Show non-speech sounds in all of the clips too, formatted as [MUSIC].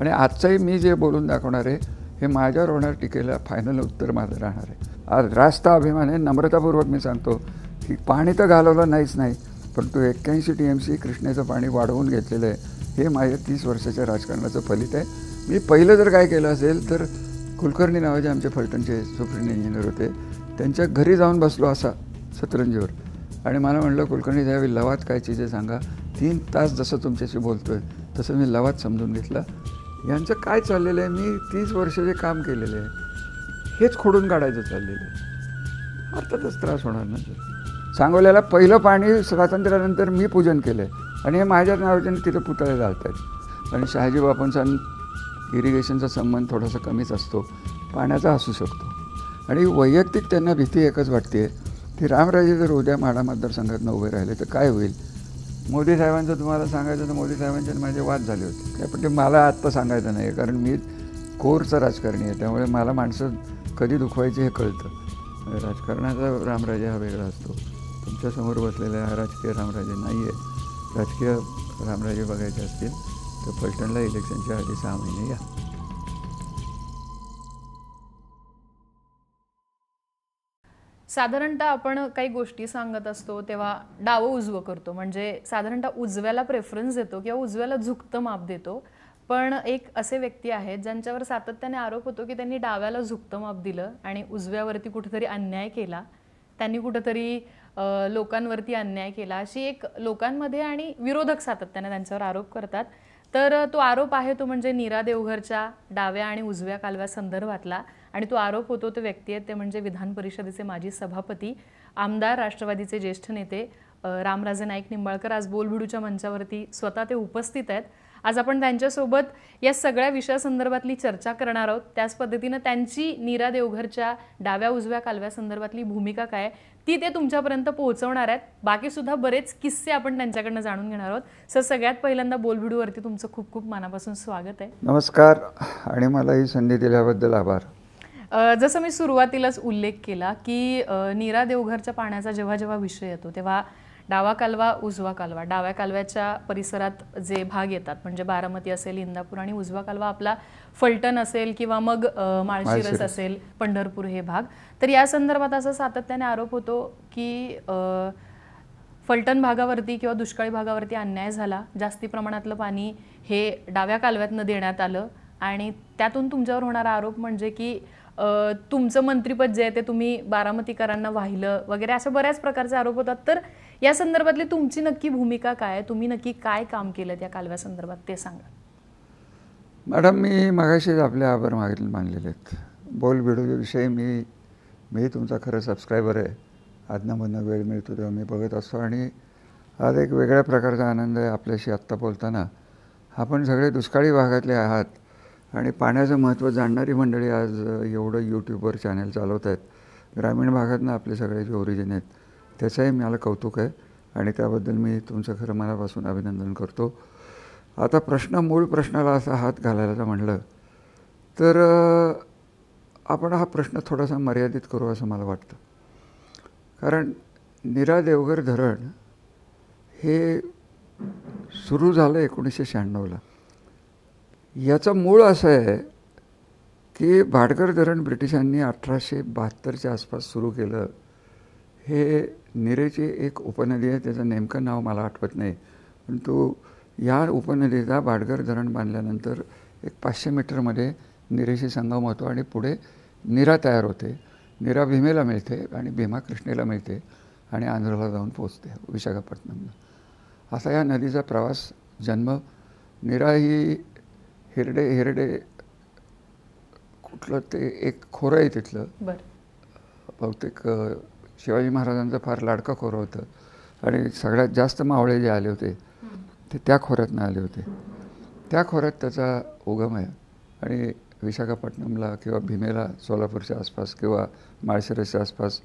आणि आजचंही मी जे बोलून दाखवणार आहे हे माझ्यावर होणार टीकेला फायनल उत्तर माझं राहणार आहे आज रास्त आहे नम्रतापूर्वक मी सांगतो की पाणी तर घालवलं नाहीच नाही परंतु एक्क्याऐंशी टी एम सी कृष्णेचं पाणी वाढवून घेतलेलं आहे हे माझ्या तीस वर्षाच्या राजकारणाचं फलित आहे मी पहिलं जर काय केलं असेल तर कुलकर्णी नावाचे आमचे फलटणचे सुप्रिंट इंजिनियर होते त्यांच्या घरी जाऊन बसलो असा सतरंजीवर आणि मला म्हणलं कुलकर्णी ज्यावेळी लवात काय चीजे सांगा तीन तास जसं तुमच्याशी बोलतो आहे तसं मी लवात समजून घेतला यांचं काय चाललेलं आहे मी तीस वर्ष जे काम केलेलं आहे हेच खोडून काढायचं चाललेलं आहे अर्थातच त्रास होणार ना सांगवल्याला पहिलं पाणी स्वातंत्र्यानंतर मी पूजन केलं आहे आणि हे माझ्या नावाच्या तिथे पुतळे घालत आहेत आणि शहाजी बापांचा इरिगेशनचा संबंध थोडासा कमीच असतो पाण्याचा असू शकतो आणि वैयक्तिक त्यांना भीती एकच वाटते की रामराजे जर उद्या माडा मतदारसंघातनं उभे राहिले तर काय होईल मोदी साहेबांचं तुम्हाला सांगायचं तर मोदी साहेबांचे माझे वाद झाले होते काय पण ते मला आत्ता सांगायचं नाही कारण मी कोरचं राजकारणी आहे त्यामुळे मला माणसं कधी दुखवायची हे कळतं राजकारणाचा रामराजे हा वेगळा असतो तुमच्यासमोर बसलेला हा राजकीय रामराजे नाही आहे राजकीय रामराजे बघायचे असतील तर फलटणला इलेक्शनच्या आधी सहा महिने या साधारणतः आपण काही गोष्टी सांगत असतो तेव्हा डावं उजवं करतो म्हणजे साधारणतः उजव्याला प्रेफरन्स देतो किंवा उजव्याला झुकतं माप देतो पण एक असे व्यक्ती आहेत ज्यांच्यावर सातत्याने आरोप होतो की त्यांनी डाव्याला झुकतं माप दिलं आणि उजव्यावरती कुठेतरी अन्याय केला त्यांनी कुठंतरी लोकांवरती अन्याय केला अशी एक लोकांमध्ये आणि विरोधक सातत्याने त्यांच्यावर आरोप करतात तर तो आरोप आहे तो म्हणजे नीरा देवघरच्या डाव्या आणि उजव्या कालव्या संदर्भातला आणि तो आरोप होतो तो व्यक्ती आहेत ते म्हणजे विधान परिषदेचे माजी सभापती आमदार राष्ट्रवादीचे ज्येष्ठ नेते रामराजे नाईक निंबाळकर आज बोलभिडूच्या मंचावरती स्वतः ते उपस्थित आहेत आज आपण त्यांच्यासोबत या सगळ्या विषयासंदर्भातली चर्चा करणार आहोत त्याच पद्धतीनं त्यांची नीरा देवघरच्या डाव्या उजव्या कालव्या संदर्भातली भूमिका काय ती ते तुमच्यापर्यंत पोहोचवणार आहेत बाकीसुद्धा बरेच किस्से आपण त्यांच्याकडनं जाणून घेणार आहोत सर सगळ्यात पहिल्यांदा बोलबिडूवरती तुमचं खूप खूप मनापासून स्वागत आहे नमस्कार आणि मला ही संधी दिल्याबद्दल आभार जसं मी सुरुवातीलाच उल्लेख केला की नीरा देवघरच्या पाण्याचा जेव्हा जेव्हा विषय येतो तेव्हा डावा कालवा उजवा कालवा डाव्या कालव्याच्या परिसरात जे भाग येतात म्हणजे बारामती असेल इंदापूर आणि उजवा कालवा आपला फलटण असेल किंवा मग माळशिरस असेल पंढरपूर हे भाग तर या संदर्भात असा सातत्याने आरोप होतो की फलटण भागावरती किंवा दुष्काळी भागावरती अन्याय झाला जास्ती प्रमाणातलं पाणी हे डाव्या कालव्यातनं देण्यात आलं आणि त्यातून तुमच्यावर होणारा आरोप म्हणजे की तुमचं मंत्रिपद जे आहे ते तुम्ही बारामतीकरांना वाहिलं वगैरे अशा बऱ्याच प्रकारचे आरोप होतात तर या संदर्भातली तुमची नक्की भूमिका काय आहे तुम्ही नक्की काय काम केलं त्या कालव्या संदर्भात ते सांगा मॅडम मी मगाशीच आपले आभार मागितले मानलेले आहेत बोल विषय मी मी तुमचा खरं सबस्क्रायबर आहे आज्ञामधनं वेळ मिळतो तेव्हा मी बघत असतो आणि आज एक वेगळ्या प्रकारचा आनंद आहे आपल्याशी आत्ता बोलताना आपण सगळे दुष्काळी भागातले आहात आणि पाण्याचं महत्त्व जाणणारी मंडळी आज एवढं यूट्यूबवर चॅनल चालवत आहेत ग्रामीण भागातनं आपले सगळे जे ओरिजिन आहेत त्याचंही मला कौतुक आहे आणि त्याबद्दल मी तुमचं खरं मनापासून अभिनंदन करतो आता प्रश्न मूळ प्रश्नाला असा हात घालायला म्हटलं तर आपण हा प्रश्न थोडासा मर्यादित करू असं मला वाटतं कारण निरा देवघर धरण हे सुरू झालं एकोणीसशे शहाण्णवला याचं मूळ असं आहे की भाडगर धरण ब्रिटिशांनी अठराशे बहात्तरच्या आसपास सुरू केलं हे निरेची एक उपनदी आहे त्याचं नेमकं नाव मला आठवत नाही परंतु या उपनदीचा भाडगर धरण बांधल्यानंतर एक पाचशे मीटरमध्ये निरेशी संगम होतो आणि पुढे निरा तयार होते निरा भीमेला मिळते आणि भीमा कृष्णेला मिळते आणि आंध्रला जाऊन पोचते विशाखापट्टणमला असा या नदीचा प्रवास जन्म निरा ही हिरडे हिरडे कुठलं ते एक खोरं आहे तिथलं बहुतेक शिवाजी महाराजांचं फार लाडकं खोरं होतं आणि सगळ्यात जास्त मावळे जे आले होते ते त्या खोऱ्यातनं आले होते त्या खोऱ्यात त्याचा उगम आहे आणि विशाखापट्टणमला किंवा भीमेला सोलापूरच्या आसपास किंवा माळशिराच्या आसपास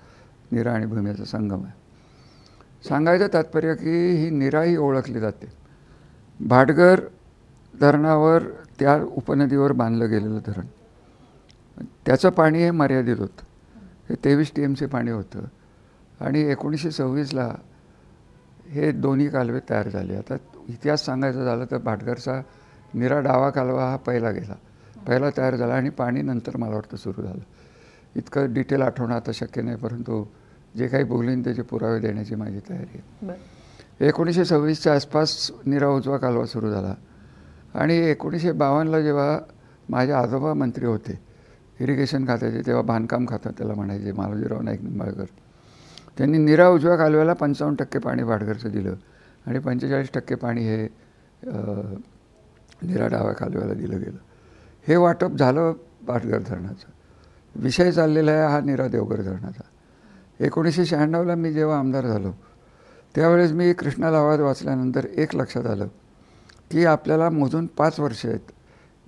निरा आणि भूमीचा संगम आहे सांगायचं तात्पर्य की ही निरा ही ओळखली जाते भाटगर धरणावर त्या उपनदीवर बांधलं गेलेलं धरण त्याचं पाणी हे मर्यादित होतं हे तेवीस टी एमचे पाणी होतं आणि एकोणीसशे सव्वीसला हे दोन्ही कालवे तयार झाले आता इतिहास सांगायचा झालं तर भाटघरचा निरा डावा कालवा हा पहिला गेला पहिला तयार झाला आणि पाणी नंतर मला वाटतं सुरू झालं इतकं डिटेल आठवणं आता शक्य नाही परंतु जे काही बोलीन त्याचे पुरावे देण्याची माझी तयारी आहे एकोणीसशे सव्वीसच्या आसपास निरा उजवा कालवा सुरू झाला आणि एकोणीसशे बावन्नला जेव्हा माझे आजोबा मंत्री होते इरिगेशन खात्याचे तेव्हा बांधकाम खातं त्याला म्हणायचे मालोजीराव नाईक निंबाळकर त्यांनी निरा उजव्या कालव्याला पंचावन्न टक्के पाणी भाटघरचं दिलं आणि पंचेचाळीस टक्के पाणी हे निरा डाव्या कालव्याला दिलं गेलं हे वाटप झालं भाटघर धरणाचं विषय चाललेला आहे हा निरा देवघर धरणाचा एकोणीसशे शहाण्णवला मी जेव्हा आमदार झालो त्यावेळेस मी कृष्णाला आवाज वाचल्यानंतर एक लक्षात आलं ती आपल्याला मोजून पाच वर्ष आहेत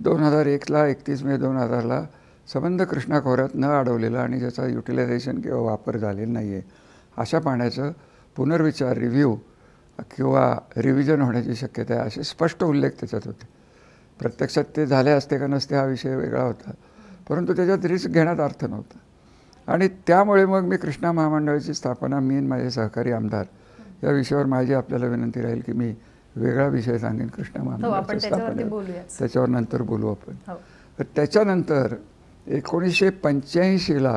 दोन हजार एकला एकतीस मे दोन हजारला संबंध कृष्णा खोऱ्यात न अडवलेला आणि ज्याचा युटिलायझेशन किंवा वापर झालेला नाही आहे अशा पाण्याचं पुनर्विचार रिव्ह्यू किंवा रिव्हिजन होण्याची शक्यता आहे असे स्पष्ट उल्लेख त्याच्यात होते प्रत्यक्षात ते झाले असते का नसते हा विषय वेगळा होता परंतु त्याच्यात रिस्क घेण्यात अर्थ नव्हता आणि त्यामुळे मग मी कृष्णा महामंडळाची स्थापना मी आणि माझे सहकारी आमदार या विषयावर माझी आपल्याला विनंती राहील की मी वेगळा विषय सांगेन कृष्ण महामंडळाच्या हो, त्याच्यावर नंतर बोलू आपण हो. तर त्याच्यानंतर एकोणीसशे पंच्याऐंशीला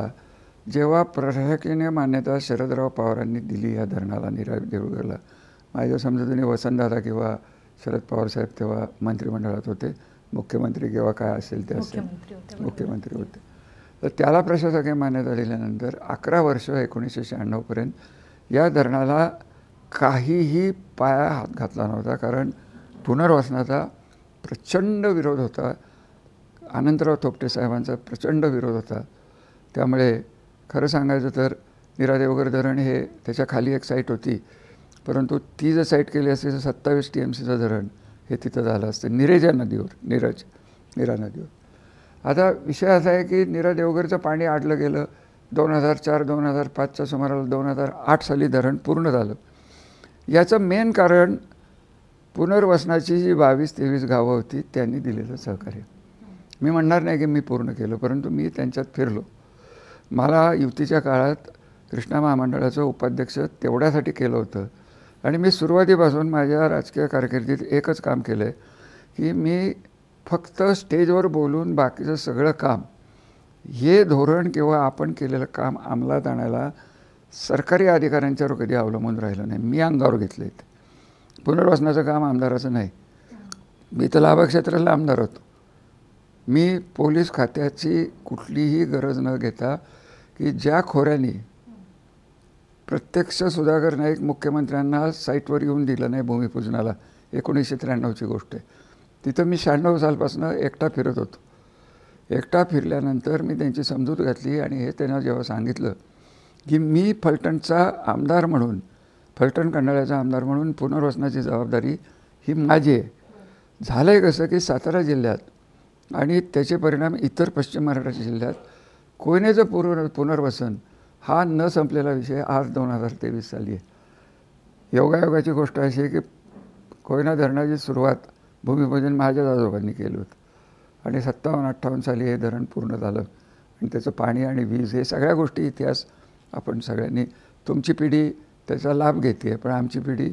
जेव्हा प्रशासकीय मान्यता शरदराव पवारांनी दिली या धरणाला निरा देवगडला माझ्या तुम्ही वसंतदादा किंवा शरद पवार साहेब तेव्हा मंत्रिमंडळात होते मुख्यमंत्री किंवा काय असेल ते असेल मुख्यमंत्री होते तर त्याला प्रशासकीय मान्यता दिल्यानंतर अकरा वर्ष एकोणीसशे शहाण्णवपर्यंत या धरणाला काहीही पाया हात घातला नव्हता कारण पुनर्वसनाचा प्रचंड विरोध होता आनंदराव थोपटे साहेबांचा प्रचंड विरोध होता त्यामुळे खरं सांगायचं तर निरादेवगर धरण हे त्याच्या खाली एक साईट होती परंतु ती जर साईट केली असते तर सत्तावीस टी एम सीचं धरण हे तिथं झालं असतं निरेजा नदीवर नीरज नीरा नदीवर आता विषय असा आहे की नीरा देवगरचं पाणी आडलं गेलं दोन हजार चार दोन हजार पाचच्या सुमाराला दोन हजार आठ साली धरण पूर्ण झालं याचं मेन कारण पुनर्वसनाची जी बावीस तेवीस गावं होती त्यांनी दिलेलं सहकार्य मी म्हणणार नाही की मी पूर्ण केलं परंतु मी त्यांच्यात फिरलो मला युतीच्या काळात कृष्णा महामंडळाचं उपाध्यक्ष तेवढ्यासाठी केलं होतं आणि मी सुरुवातीपासून माझ्या राजकीय कारकिर्दीत एकच काम केलं आहे की मी फक्त स्टेजवर बोलून बाकीचं सगळं काम हे धोरण किंवा आपण केलेलं काम अंमलात आणायला सरकारी अधिकाऱ्यांच्यावर कधी अवलंबून राहिलं नाही मी अंगावर घेतले आहेत पुनर्वसनाचं काम आमदाराचं नाही मी तर क्षेत्राला आमदार होतो मी पोलीस खात्याची कुठलीही गरज न घेता की ज्या खोऱ्याने प्रत्यक्ष सुधाकर नाईक मुख्यमंत्र्यांना साईटवर येऊन दिलं नाही भूमिपूजनाला एकोणीसशे त्र्याण्णवची गोष्ट आहे तिथं मी शहाण्णव सालपासून एकटा फिरत होतो एकटा फिरल्यानंतर मी त्यांची समजूत घातली आणि हे त्यांना जेव्हा सांगितलं की मी फलटणचा आमदार म्हणून फलटण कंडाळ्याचा आमदार म्हणून पुनर्वसनाची जबाबदारी ही माझी आहे झालं आहे कसं की सातारा जिल्ह्यात आणि त्याचे परिणाम इतर पश्चिम महाराष्ट्र जिल्ह्यात कोयनेचं पूर्व पुनर्वसन हा न संपलेला विषय आज दोन हजार तेवीस साली आहे योगायोगाची गोष्ट अशी आहे की कोयना धरणाची सुरुवात भूमिपूजन माझ्या आजोबांनी केलं होतं आणि सत्तावन्न अठ्ठावन्न साली हे धरण पूर्ण झालं आणि त्याचं पाणी आणि वीज हे सगळ्या गोष्टी इतिहास आपण सगळ्यांनी तुमची पिढी त्याचा लाभ घेते आहे पण आमची पिढी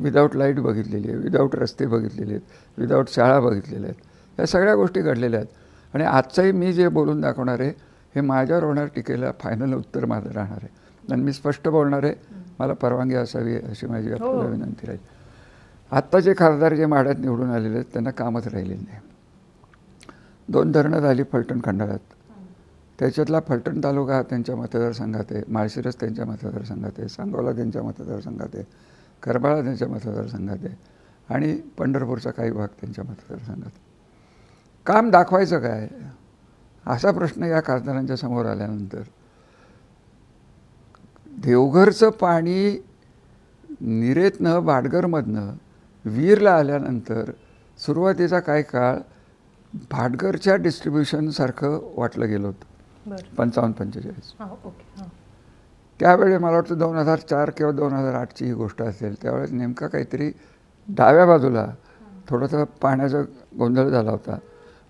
विदाऊट लाईट बघितलेली आहे विदाऊट रस्ते बघितलेले आहेत विदाऊट शाळा बघितलेल्या आहेत या सगळ्या गोष्टी घडलेल्या आहेत आणि आजचंही मी जे बोलून दाखवणार आहे हे माझ्यावर होणार टीकेला फायनल उत्तर माझं राहणार आहे आणि मी स्पष्ट बोलणार आहे मला परवानगी असावी अशी माझी हो. आपल्याला विनंती राहील आत्ता जे खासदार जे माड्यात निवडून आलेले आहेत त्यांना कामच राहिलेले नाही दोन धरणं झाली फलटण खंडाळ्यात त्याच्यातला फलटण तालुका हा त्यांच्या मतदारसंघात आहे माळशिरस त्यांच्या मतदारसंघात आहे सांगोला त्यांच्या मतदारसंघात आहे करबाळा त्यांच्या मतदारसंघात आहे आणि पंढरपूरचा काही भाग त्यांच्या मतदारसंघात काम दाखवायचं काय असा प्रश्न या खासदारांच्या समोर आल्यानंतर देवघरचं पाणी निरेतनं भाटघरमधनं वीरला आल्यानंतर सुरुवातीचा काही काळ भाटघरच्या डिस्ट्रीब्युशनसारखं वाटलं गेलं होतं पंचावन्न पंचेचाळीस त्यावेळी मला वाटतं दोन हजार चार किंवा दोन हजार आठची ही गोष्ट असेल त्यावेळेस नेमका काहीतरी डाव्या बाजूला थोडंसं पाण्याचा गोंधळ झाला होता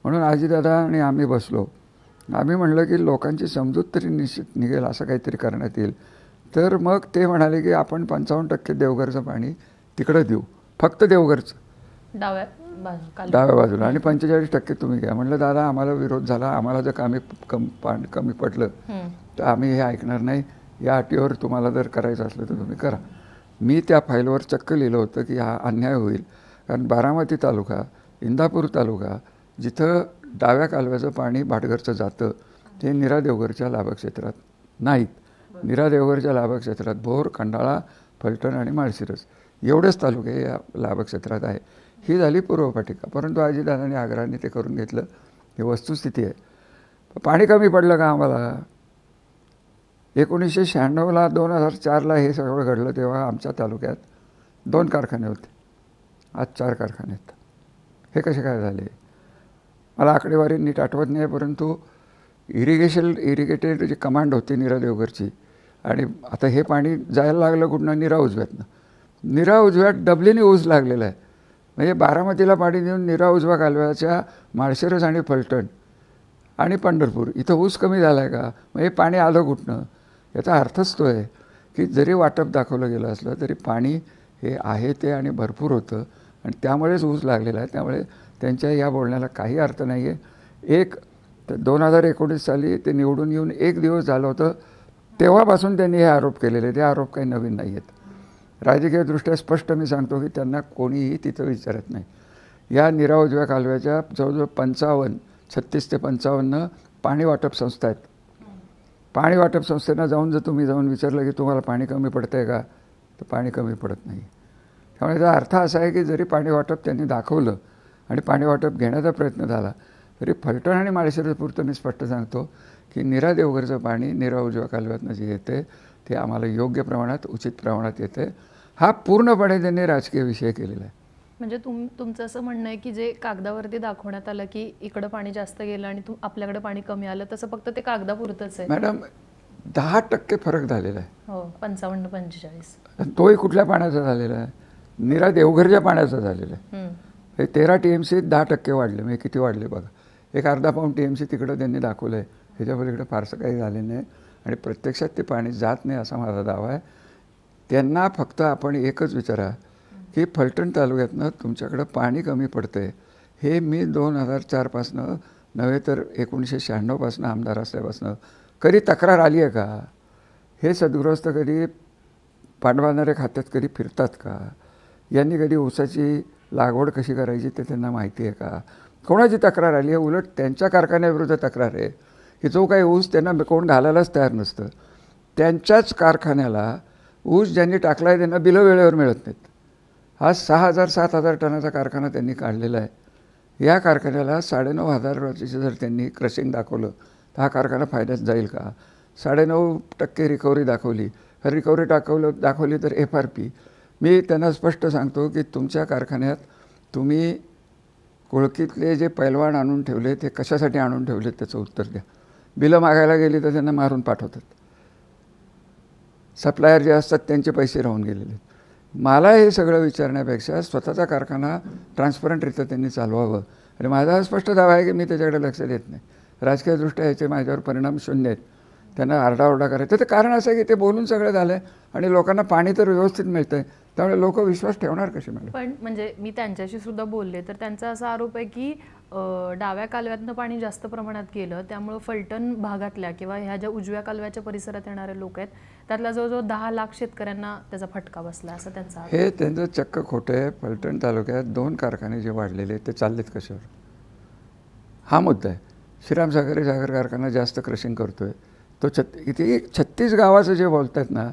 म्हणून आजीदादा आणि आम्ही बसलो आम्ही म्हणलं की लोकांची समजूत तरी निश्चित निघेल असं काहीतरी करण्यात येईल तर मग ते म्हणाले की आपण पंचावन्न टक्के देवघरचं पाणी तिकडं देऊ फक्त देवघरचं डाव्या डाव्या बाजूला आणि पंचेचाळीस टक्के तुम्ही घ्या म्हटलं दादा आम्हाला विरोध झाला आम्हाला जर कमी कम कमी पडलं तर आम्ही हे ऐकणार नाही या अटीवर तुम्हाला जर करायचं असलं तर तुम्ही करा मी त्या फाईलवर चक्क लिहिलं होतं की हा अन्याय होईल कारण बारामती तालुका इंदापूर तालुका जिथं डाव्या कालव्याचं पाणी भाटघरचं जातं ते निरा देवघरच्या लाभक्षेत्रात नाहीत निरा देवघरच्या लाभक्षेत्रात भोर खंडाळा फलटण आणि माळशिरस एवढेच तालुके या लाभक्षेत्रात आहे ही झाली पूर्वपाठिका परंतु आजीदादाने आग्रहाने ते करून घेतलं ही वस्तुस्थिती आहे पाणी कमी पडलं का आम्हाला एकोणीसशे शहाण्णवला दोन हजार चारला हे सगळं घडलं तेव्हा आमच्या तालुक्यात दोन कारखाने होते आज चार कारखाने आहेत हे कसे काय झाले मला आकडेवारी नीट आठवत नाही परंतु इरिगेशन इरिगेटेड जी कमांड होती नीरा देवघरची आणि आता हे पाणी जायला लागलं कुठनं निरा उजव्यातनं निरा उजव्यात डबलीने ऊस लागलेलं आहे म्हणजे बारामतीला पाणी देऊन निरा उजवा कालव्याच्या माळशिरस आणि फलटण आणि पंढरपूर इथं ऊस कमी झाला आहे का म्हणजे पाणी आलं कुठनं याचा अर्थच तो आहे की जरी वाटप दाखवलं गेलं असलं तरी पाणी हे आहे ते आणि भरपूर होतं आणि त्यामुळेच ऊस लागलेला आहे त्यामुळे त्यांच्या या बोलण्याला काही अर्थ नाही आहे एक दोन हजार एकोणीस साली ते निवडून येऊन एक दिवस झालं होतं तेव्हापासून त्यांनी हे आरोप केलेले ते आरोप काही नवीन नाही आहेत राजकीयदृष्ट्या स्पष्ट मी सांगतो की त्यांना कोणीही तिथं विचारत नाही या निरा उजव्या कालव्याच्या जवळजवळ पंचावन्न छत्तीस ते पंचावन्न पाणी वाटप संस्था आहेत पाणी वाटप संस्थेनं जाऊन जर तुम्ही जाऊन विचारलं की तुम्हाला पाणी कमी पडतं आहे का तर पाणी कमी पडत नाही त्यामुळे याचा अर्थ असा आहे की जरी पाणी वाटप त्यांनी दाखवलं आणि पाणी वाटप घेण्याचा प्रयत्न झाला तरी फलटण आणि माळशिरसपूरतं मी स्पष्ट सांगतो की निरा देवघरचं पाणी निरा उजव्या कालव्यातनं जे येते ते आम्हाला योग्य प्रमाणात उचित प्रमाणात येते हा पूर्णपणे त्यांनी राजकीय विषय केलेला आहे म्हणजे तुम तुमचं असं म्हणणं आहे की जे कागदावरती दाखवण्यात आलं की इकडं पाणी जास्त गेलं आणि आपल्याकडे पाणी कमी आलं तसं फक्त ते कागदापुरतच आहे मॅडम दहा टक्के फरक झालेला आहे हो पंचावन्न पंचेचाळीस तोही कुठल्या पाण्याचा झालेला आहे निरा देवघरच्या पाण्याचा झालेला आहे हे तेरा टी एम सी दहा टक्के वाढले म्हणजे किती वाढले बघा एक अर्धा पाऊंड टी एम सी तिकडं त्यांनी दाखवलं आहे ह्याच्या फारसं काही झाले नाही आणि प्रत्यक्षात ते पाणी जात नाही असा माझा दावा आहे त्यांना फक्त आपण एकच विचारा की फलटण तालुक्यातनं तुमच्याकडं पाणी कमी पडतं आहे हे मी दोन हजार चारपासनं नव्हे तर एकोणीसशे शहाण्णवपासनं आमदार असल्यापासनं कधी तक्रार आली आहे का हे सद्गृहस्थ कधी पाठवणाऱ्या खात्यात कधी फिरतात का यांनी कधी ऊसाची लागवड कशी करायची ते त्यांना माहिती आहे का कोणाची तक्रार आली आहे उलट त्यांच्या कारखान्याविरुद्ध तक्रार आहे की जो काही ऊस त्यांना कोण घालायलाच तयार नसतं त्यांच्याच कारखान्याला ऊस ज्यांनी टाकला आहे त्यांना बिलं वेळेवर मिळत नाहीत हा सहा हजार सात हजार टनाचा कारखाना त्यांनी काढलेला आहे या कारखान्याला साडेनऊ हजार रोजीचं जर त्यांनी क्रशिंग दाखवलं तर हा कारखाना फायद्यात जाईल का साडेनऊ टक्के रिकव्हरी दाखवली रिकव्हरी टाकवलं दाखवली तर एफ आर पी मी त्यांना स्पष्ट सांगतो की तुमच्या कारखान्यात तुम्ही कोळकीतले जे पैलवान आणून ठेवले ते कशासाठी आणून ठेवले त्याचं उत्तर द्या बिलं मागायला गेली तर त्यांना मारून पाठवतात सप्लायर जे असतात त्यांचे पैसे राहून गेलेले मला हे सगळं विचारण्यापेक्षा स्वतःचा कारखाना ट्रान्सपरंटरित्या त्यांनी चालवावं आणि माझा स्पष्ट दावा आहे की मी त्याच्याकडे लक्ष देत नाही राजकीयदृष्ट्या ह्याचे माझ्यावर परिणाम शून्य आहेत त्यांना आरडाओरडा करायचं तर कारण असं आहे की ते बोलून सगळं झालं आहे आणि लोकांना पाणी तर व्यवस्थित मिळतं आहे त्यामुळे लोक विश्वास ठेवणार कसे मला पण म्हणजे मी त्यांच्याशी सुद्धा बोलले तर त्यांचा असा आरोप आहे की डाव्या कालव्यातनं पाणी जास्त प्रमाणात गेलं त्यामुळं फलटण भागातल्या किंवा ह्या ज्या उजव्या कालव्याच्या परिसरात येणारे लोक आहेत त्यातला जवळजवळ दहा लाख शेतकऱ्यांना त्याचा फटका बसला असं त्यांचा हे त्यांचं चक्क खोटं आहे फलटण तालुक्यात दोन कारखाने जे वाढलेले ते चाललेत कशावर हा मुद्दा आहे श्रीराम सागरी साखर कारखाना जास्त क्रशिंग करतोय तो छत्ती इथे छत्तीस गावाचं जे बोलतात ना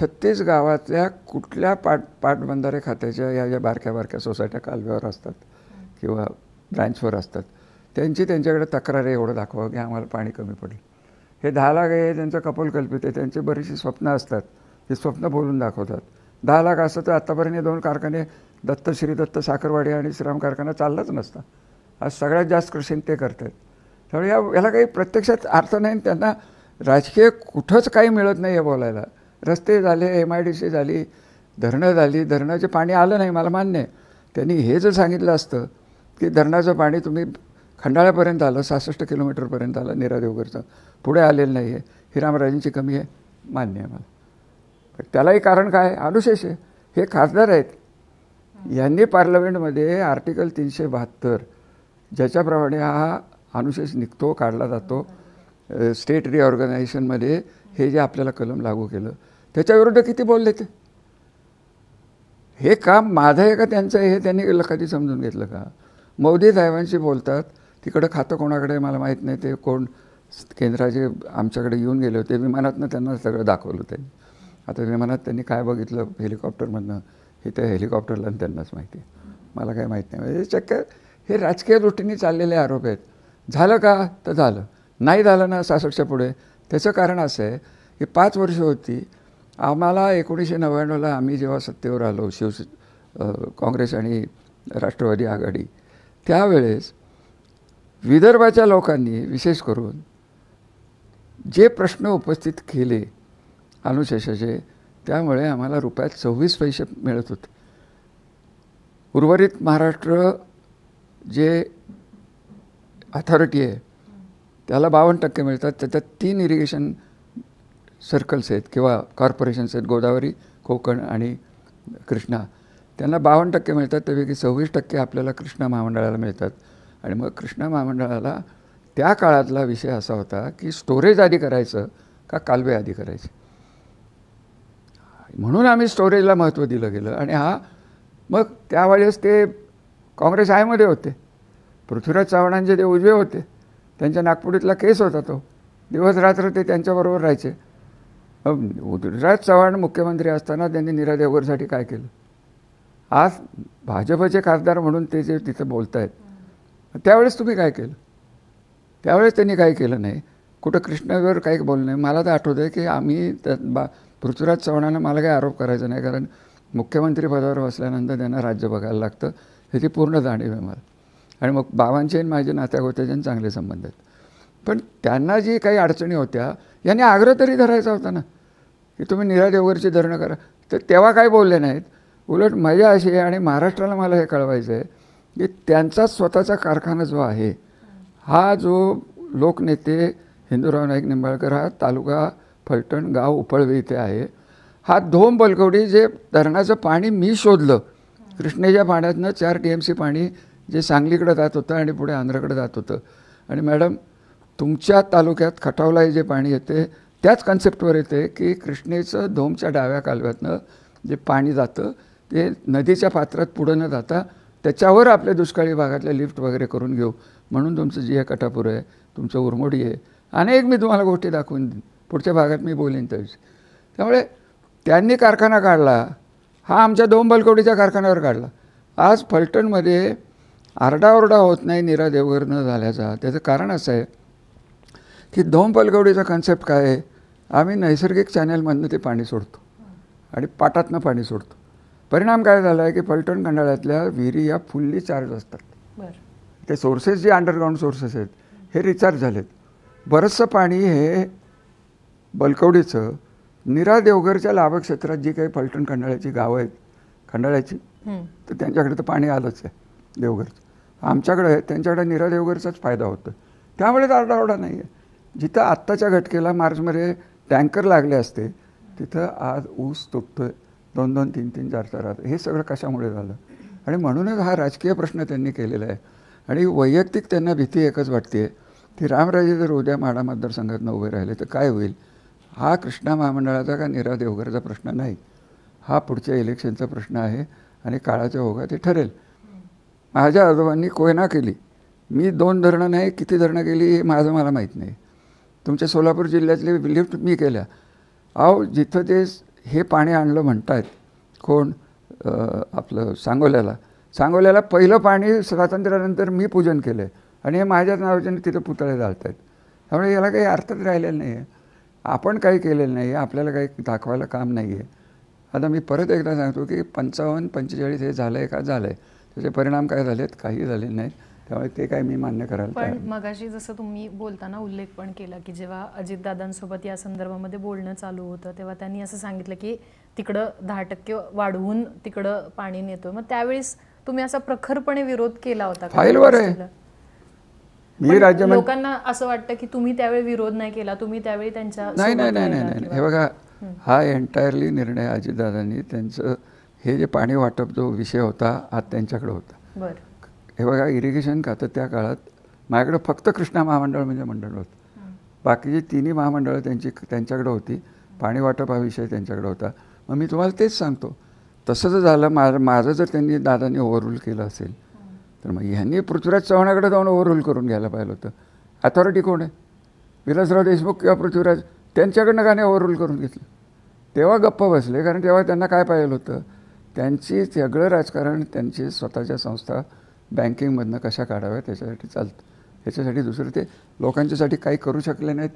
छत्तीस गावातल्या कुठल्या पाट पाटबंधारे खात्याच्या या ज्या बारक्या बारक्या सोसायट्या कालव्यावर असतात किंवा ब्रँचवर असतात त्यांची त्यांच्याकडे तक्रार एवढं दाखवा की आम्हाला पाणी कमी पडलं हे दहा लाख हे त्यांचं कपोलकल्पित आहे त्यांची बरीचशी स्वप्न असतात हे स्वप्न बोलून दाखवतात दहा लाख असतं तर आत्तापर्यंत दोन कारखाने दत्त श्री दत्त साखरवाडी आणि श्रीराम कारखाना चाललाच नसता आज सगळ्यात जास्त कृषीन ते करत आहेत त्यामुळे या याला काही प्रत्यक्षात अर्थ नाही त्यांना राजकीय कुठंच काही मिळत नाही हे बोलायला रस्ते झाले एम आय डी सी झाली धरणं झाली धरणाचे पाणी आलं नाही मला मान्य आहे त्यांनी हे जर सांगितलं असतं की धरणाचं पाणी तुम्ही खंडाळ्यापर्यंत आलं सहासष्ट किलोमीटरपर्यंत आलं निरा देवगरचं पुढे आलेलं नाही आहे ही कमी आहे मान्य आहे मला त्यालाही कारण काय अनुशेष आहे हे खासदार आहेत यांनी पार्लमेंटमध्ये आर्टिकल तीनशे बहात्तर ज्याच्याप्रमाणे हा अनुशेष निघतो काढला जातो स्टेट रिऑर्गनायझेशनमध्ये हे जे आपल्याला कलम लागू केलं त्याच्याविरुद्ध किती बोलले ते हे काम माझं आहे का त्यांचं आहे हे त्यांनी कधी समजून घेतलं का मोदी साहेबांशी बोलतात तिकडं खातं कोणाकडे मला माहीत नाही ते कोण केंद्राचे आमच्याकडे येऊन गेले होते विमानातनं त्यांना सगळं दाखवलं त्यांनी आता विमानात त्यांनी काय बघितलं हेलिकॉप्टरमधनं हे त्या हेलिकॉप्टरला त्यांनाच माहिती आहे मला काय माहीत नाही म्हणजे चक्क हे राजकीय दृष्टीने चाललेले आरोप आहेत झालं का तर झालं नाही झालं ना सासटच्या पुढे त्याचं कारण असं आहे की पाच वर्ष होती आम्हाला एकोणीसशे नव्याण्णवला आम्ही जेव्हा सत्तेवर आलो शिवसे काँग्रेस आणि राष्ट्रवादी आघाडी त्यावेळेस विदर्भाच्या लोकांनी विशेष करून जे प्रश्न उपस्थित केले अनुशेषाचे त्यामुळे आम्हाला रुपयात सव्वीस पैसे मिळत होते उर्वरित महाराष्ट्र जे अथॉरिटी आहे त्याला बावन्न टक्के मिळतात त्याच्यात तीन इरिगेशन सर्कल्स आहेत किंवा कॉर्पोरेशन्स आहेत गोदावरी कोकण आणि कृष्णा त्यांना बावन्न टक्के मिळतात त्यापैकी सव्वीस टक्के आपल्याला कृष्णा महामंडळाला मिळतात आणि मग कृष्णा महामंडळाला त्या काळातला विषय असा होता की स्टोरेज आधी करायचं का कालवे आधी करायचे म्हणून आम्ही स्टोरेजला महत्त्व दिलं गेलं आणि हा मग त्यावेळेस ते काँग्रेस आयमध्ये होते पृथ्वीराज चव्हाणांचे ते उजवे होते त्यांच्या नागपुरीतला केस होता तो दिवस रात्र ते त्यांच्याबरोबर राहायचे उदयराज चव्हाण मुख्यमंत्री असताना त्यांनी नीरा देवकरसाठी काय केलं आज भाजपचे खासदार म्हणून ते जे तिथं बोलत आहेत त्यावेळेस तुम्ही काय केलं त्यावेळेस त्यांनी काय केलं नाही कुठं कृष्णावर काही बोललं नाही मला तर आठवतं की आम्ही बा पृथ्वीराज चव्हाणांना मला काही आरोप करायचा नाही कारण मुख्यमंत्री पदावर बसल्यानंतर त्यांना राज्य बघायला लागतं ह्याची पूर्ण जाणीव आहे मला आणि मग बाबांचे आणि माझे नात्या ज्यांनी चांगले संबंध आहेत पण त्यांना जी काही अडचणी होत्या यांनी आग्रह तरी धरायचा होता ना की तुम्ही निरा देवगरची धरणं करा तर तेव्हा काय बोलले नाहीत उलट मजा अशी आहे आणि महाराष्ट्राला मला हे कळवायचं आहे की त्यांचाच स्वतःचा कारखाना जो आहे हा जो लोकनेते हिंदूराव नाईक निंबाळकर हा तालुका फलटण गाव उपळवे इथे आहे हा धोम बलकवडी जे धरणाचं पाणी मी शोधलं कृष्णेच्या पाण्यातनं चार टी एम सी पाणी जे सांगलीकडे जात होतं आणि पुढे आंध्राकडे जात होतं आणि मॅडम तुमच्या तालुक्यात खटावला जे पाणी येते त्याच कन्सेप्टवर येते की कृष्णेचं धोमच्या डाव्या कालव्यातनं जे पाणी जातं ते नदीच्या पात्रात पुढं न जाता त्याच्यावर आपल्या दुष्काळी भागातल्या लिफ्ट वगैरे करून घेऊ म्हणून तुमचं जी आहे कटापूर आहे तुमचं उरमोडी आहे अनेक मी तुम्हाला गोष्टी दाखवून देईन पुढच्या भागात मी बोलेन त्याविषयी त्यामुळे त्यांनी कारखाना काढला हा आमच्या दोंबलकोडीच्या कारखान्यावर काढला आज फलटणमध्ये आरडाओरडा होत नाही निरा न झाल्याचा त्याचं कारण असं आहे की दोन पलगवडीचा कन्सेप्ट काय आहे आम्ही नैसर्गिक चॅनेलमधनं ते पाणी सोडतो आणि पाटातनं पाणी सोडतो परिणाम काय झाला आहे की पलटण खंडाळ्यातल्या विहिरी या फुल्ली चार्ज असतात ते सोर्सेस जे अंडरग्राऊंड सोर्सेस आहेत हे रिचार्ज झालेत बरंचसं पाणी हे बलकवडीचं निरा देवघरच्या लाभक्षेत्रात क्षेत्रात जी काही पलटण खंडाळ्याची गावं आहेत खंडाळ्याची तर त्यांच्याकडे तर पाणी आलंच आहे देवघरचं आमच्याकडे त्यांच्याकडे निरा देवघरचाच फायदा होतो त्यामुळे आरडाओरडा नाही आहे जिथं आत्ताच्या घटकेला मार्चमध्ये टँकर लागले असते तिथं आज ऊस तुटतो दोन दोन तीन तीन चार चार हे सगळं कशामुळे झालं आणि म्हणूनच हा राजकीय प्रश्न त्यांनी केलेला आहे आणि वैयक्तिक त्यांना भीती एकच वाटते की रामराजे जर उद्या माडा मतदारसंघातनं उभे राहिले तर काय होईल हा कृष्णा महामंडळाचा का निरा देवघरचा प्रश्न नाही हा पुढच्या इलेक्शनचा प्रश्न आहे आणि काळाच्या ओघा ते ठरेल माझ्या आजोबांनी कोयना केली मी दोन धरणं नाही किती धरणं केली हे माझं मला माहीत नाही तुमच्या सोलापूर जिल्ह्यातले लिफ्ट मी केल्या अहो जिथं ते हे पाणी आणलं आहेत कोण आपलं सांगोल्याला सांगोल्याला पहिलं पाणी स्वातंत्र्यानंतर मी पूजन केलं आहे आणि हे माझ्याच नावाच्या तिथं पुतळे जाळत आहेत त्यामुळे याला काही अर्थच राहिलेला नाही आहे आपण काही केलेलं नाही आहे आपल्याला काही दाखवायला काम नाही आहे आता मी परत एकदा सांगतो की पंचावन्न पंचेचाळीस हे झालं आहे का झालं आहे त्याचे परिणाम काय झालेत काही झाले नाहीत त्यामुळे ते काय मी मान्य करायला पण मगाशी जसं तुम्ही बोलताना उल्लेख पण केला की जेव्हा अजितदादांसोबत या संदर्भामध्ये बोलणं चालू होतं तेव्हा त्यांनी असं सांगितलं की तिकडं दहा टक्के वाढवून तिकडं पाणी नेतो मग त्यावेळेस तुम्ही असा प्रखरपणे विरोध केला होता मी राज्य लोकांना असं वाटतं की तुम्ही त्यावेळी विरोध नाही केला तुम्ही त्यावेळी त्यांच्या नाही नाही नाही नाही हे बघा हा एंटायरली निर्णय अजितदादांनी त्यांचं हे जे पाणी वाटप जो विषय होता हा त्यांच्याकडे होता बरं हे बघा इरिगेशन खातं त्या काळात माझ्याकडं फक्त कृष्णा महामंडळ म्हणजे मंडळ होतं बाकीची तिन्ही महामंडळं त्यांची त्यांच्याकडं होती पाणी वाटप हा विषय त्यांच्याकडं होता मग मी तुम्हाला तेच सांगतो तसं जर झालं मा माझं जर त्यांनी दादाने रूल केलं असेल तर मग ह्यांनी पृथ्वीराज चव्हाणाकडे जाऊन रूल करून घ्यायला पाहिलं होतं अथॉरिटी कोण आहे विलासराव देशमुख किंवा पृथ्वीराज त्यांच्याकडनं का नाही रूल करून घेतलं तेव्हा गप्प बसले कारण तेव्हा त्यांना काय पाहिलं होतं त्यांची सगळं राजकारण त्यांची स्वतःच्या संस्था बँकिंगमधनं कशा काढाव्या त्याच्यासाठी चालतं याच्यासाठी दुसरं ते लोकांच्यासाठी काही करू शकले नाहीत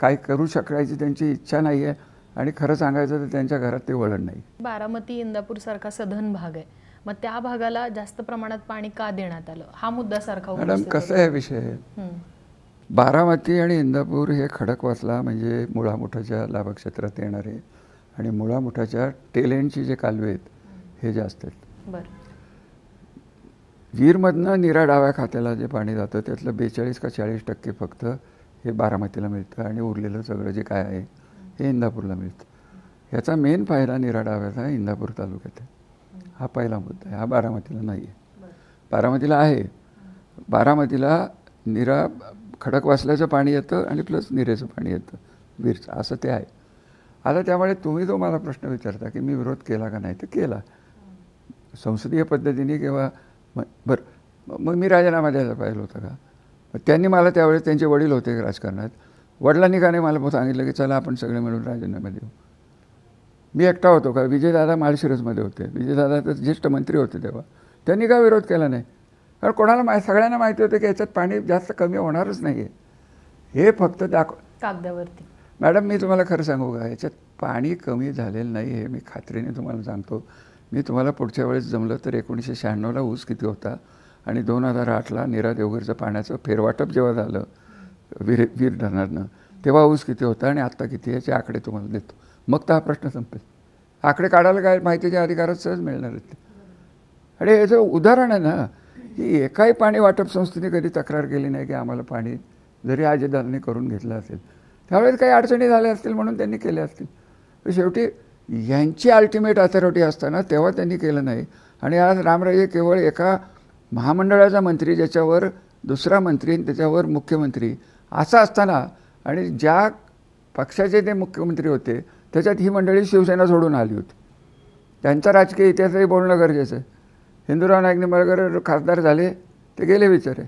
काय करू शकायची त्यांची इच्छा नाही आहे आणि खरं सांगायचं तर त्यांच्या घरात ते वळण नाही बारामती इंदापूर सारखा सधन भाग आहे मग त्या भागाला जास्त प्रमाणात पाणी का देण्यात आलं हा मुद्दा सारखा मॅडम कसं आहे विषय बारामती आणि इंदापूर हे खडकवासला म्हणजे मुळामुठाच्या लाभक्षेत्रात येणारे आणि मुळामुठाच्या टेलेंटची जे कालवे आहेत हे जास्त आहेत बरं गीरमधनं निरा डाव्या खात्याला जे पाणी जातं त्यातलं बेचाळीस का चाळीस टक्के फक्त हे बारामतीला मिळतं आणि उरलेलं सगळं जे काय आहे हे इंदापूरला मिळतं ह्याचा मेन फायदा निरा डाव्याचा इंदापूर तालुक्यात आहे हा पहिला मुद्दा आहे हा बारामतीला नाही आहे बारामतीला आहे बारामतीला निरा खडकवासल्याचं पाणी येतं आणि प्लस निरेचं पाणी येतं वीरचं असं ते आहे आता त्यामुळे तुम्ही जो मला प्रश्न विचारता की मी विरोध केला का नाही तर केला संसदीय पद्धतीने किंवा मग बरं मग मी राजीनामा द्यायला पाहिजे होता का त्यांनी मला त्यावेळेस त्यांचे वडील होते राजकारणात वडिलांनी का नाही मला सांगितलं की चला आपण सगळे मिळून राजीनामा देऊ मी एकटा होतो का विजयदादा माळशिरसमध्ये होते विजयदादा तर ज्येष्ठ मंत्री होते तेव्हा त्यांनी का विरोध केला नाही कारण कोणाला मा सगळ्यांना माहिती होतं की याच्यात पाणी जास्त कमी होणारच नाही आहे हे फक्त दाखव कागदावरती मॅडम मी तुम्हाला खरं सांगू का याच्यात पाणी कमी झालेलं नाही हे मी खात्रीने तुम्हाला सांगतो मी तुम्हाला पुढच्या वेळेस जमलं तर एकोणीसशे शहाण्णवला ऊस किती होता आणि दोन हजार आठला निरा देवघरचं पाण्याचं फेरवाटप जेव्हा झालं वीर वीर धरणारनं तेव्हा ऊस किती होता आणि आत्ता किती याचे आकडे तुम्हाला देतो मग तर हा प्रश्न संपेल आकडे काढायला काय माहितीच्या अधिकारात सहज मिळणार आहेत आणि याचं उदाहरण आहे ना की एकाही पाणी वाटप संस्थेने कधी तक्रार केली नाही की आम्हाला पाणी जरी अजयदालने करून घेतलं असेल त्यावेळेस काही अडचणी झाल्या असतील म्हणून त्यांनी केल्या असतील शेवटी यांची अल्टिमेट अथॉरिटी असताना तेव्हा त्यांनी केलं नाही आणि आज रामराजे केवळ एका महामंडळाचा मंत्री ज्याच्यावर दुसरा मंत्री आणि त्याच्यावर मुख्यमंत्री असा असताना आणि ज्या पक्षाचे ते मुख्यमंत्री होते त्याच्यात ही मंडळी शिवसेना सोडून आली होती त्यांचा राजकीय इतिहासही बोलणं गरजेचं आहे हिंदूराव नाईक निंबाळकर खासदार झाले ते गेले विचारे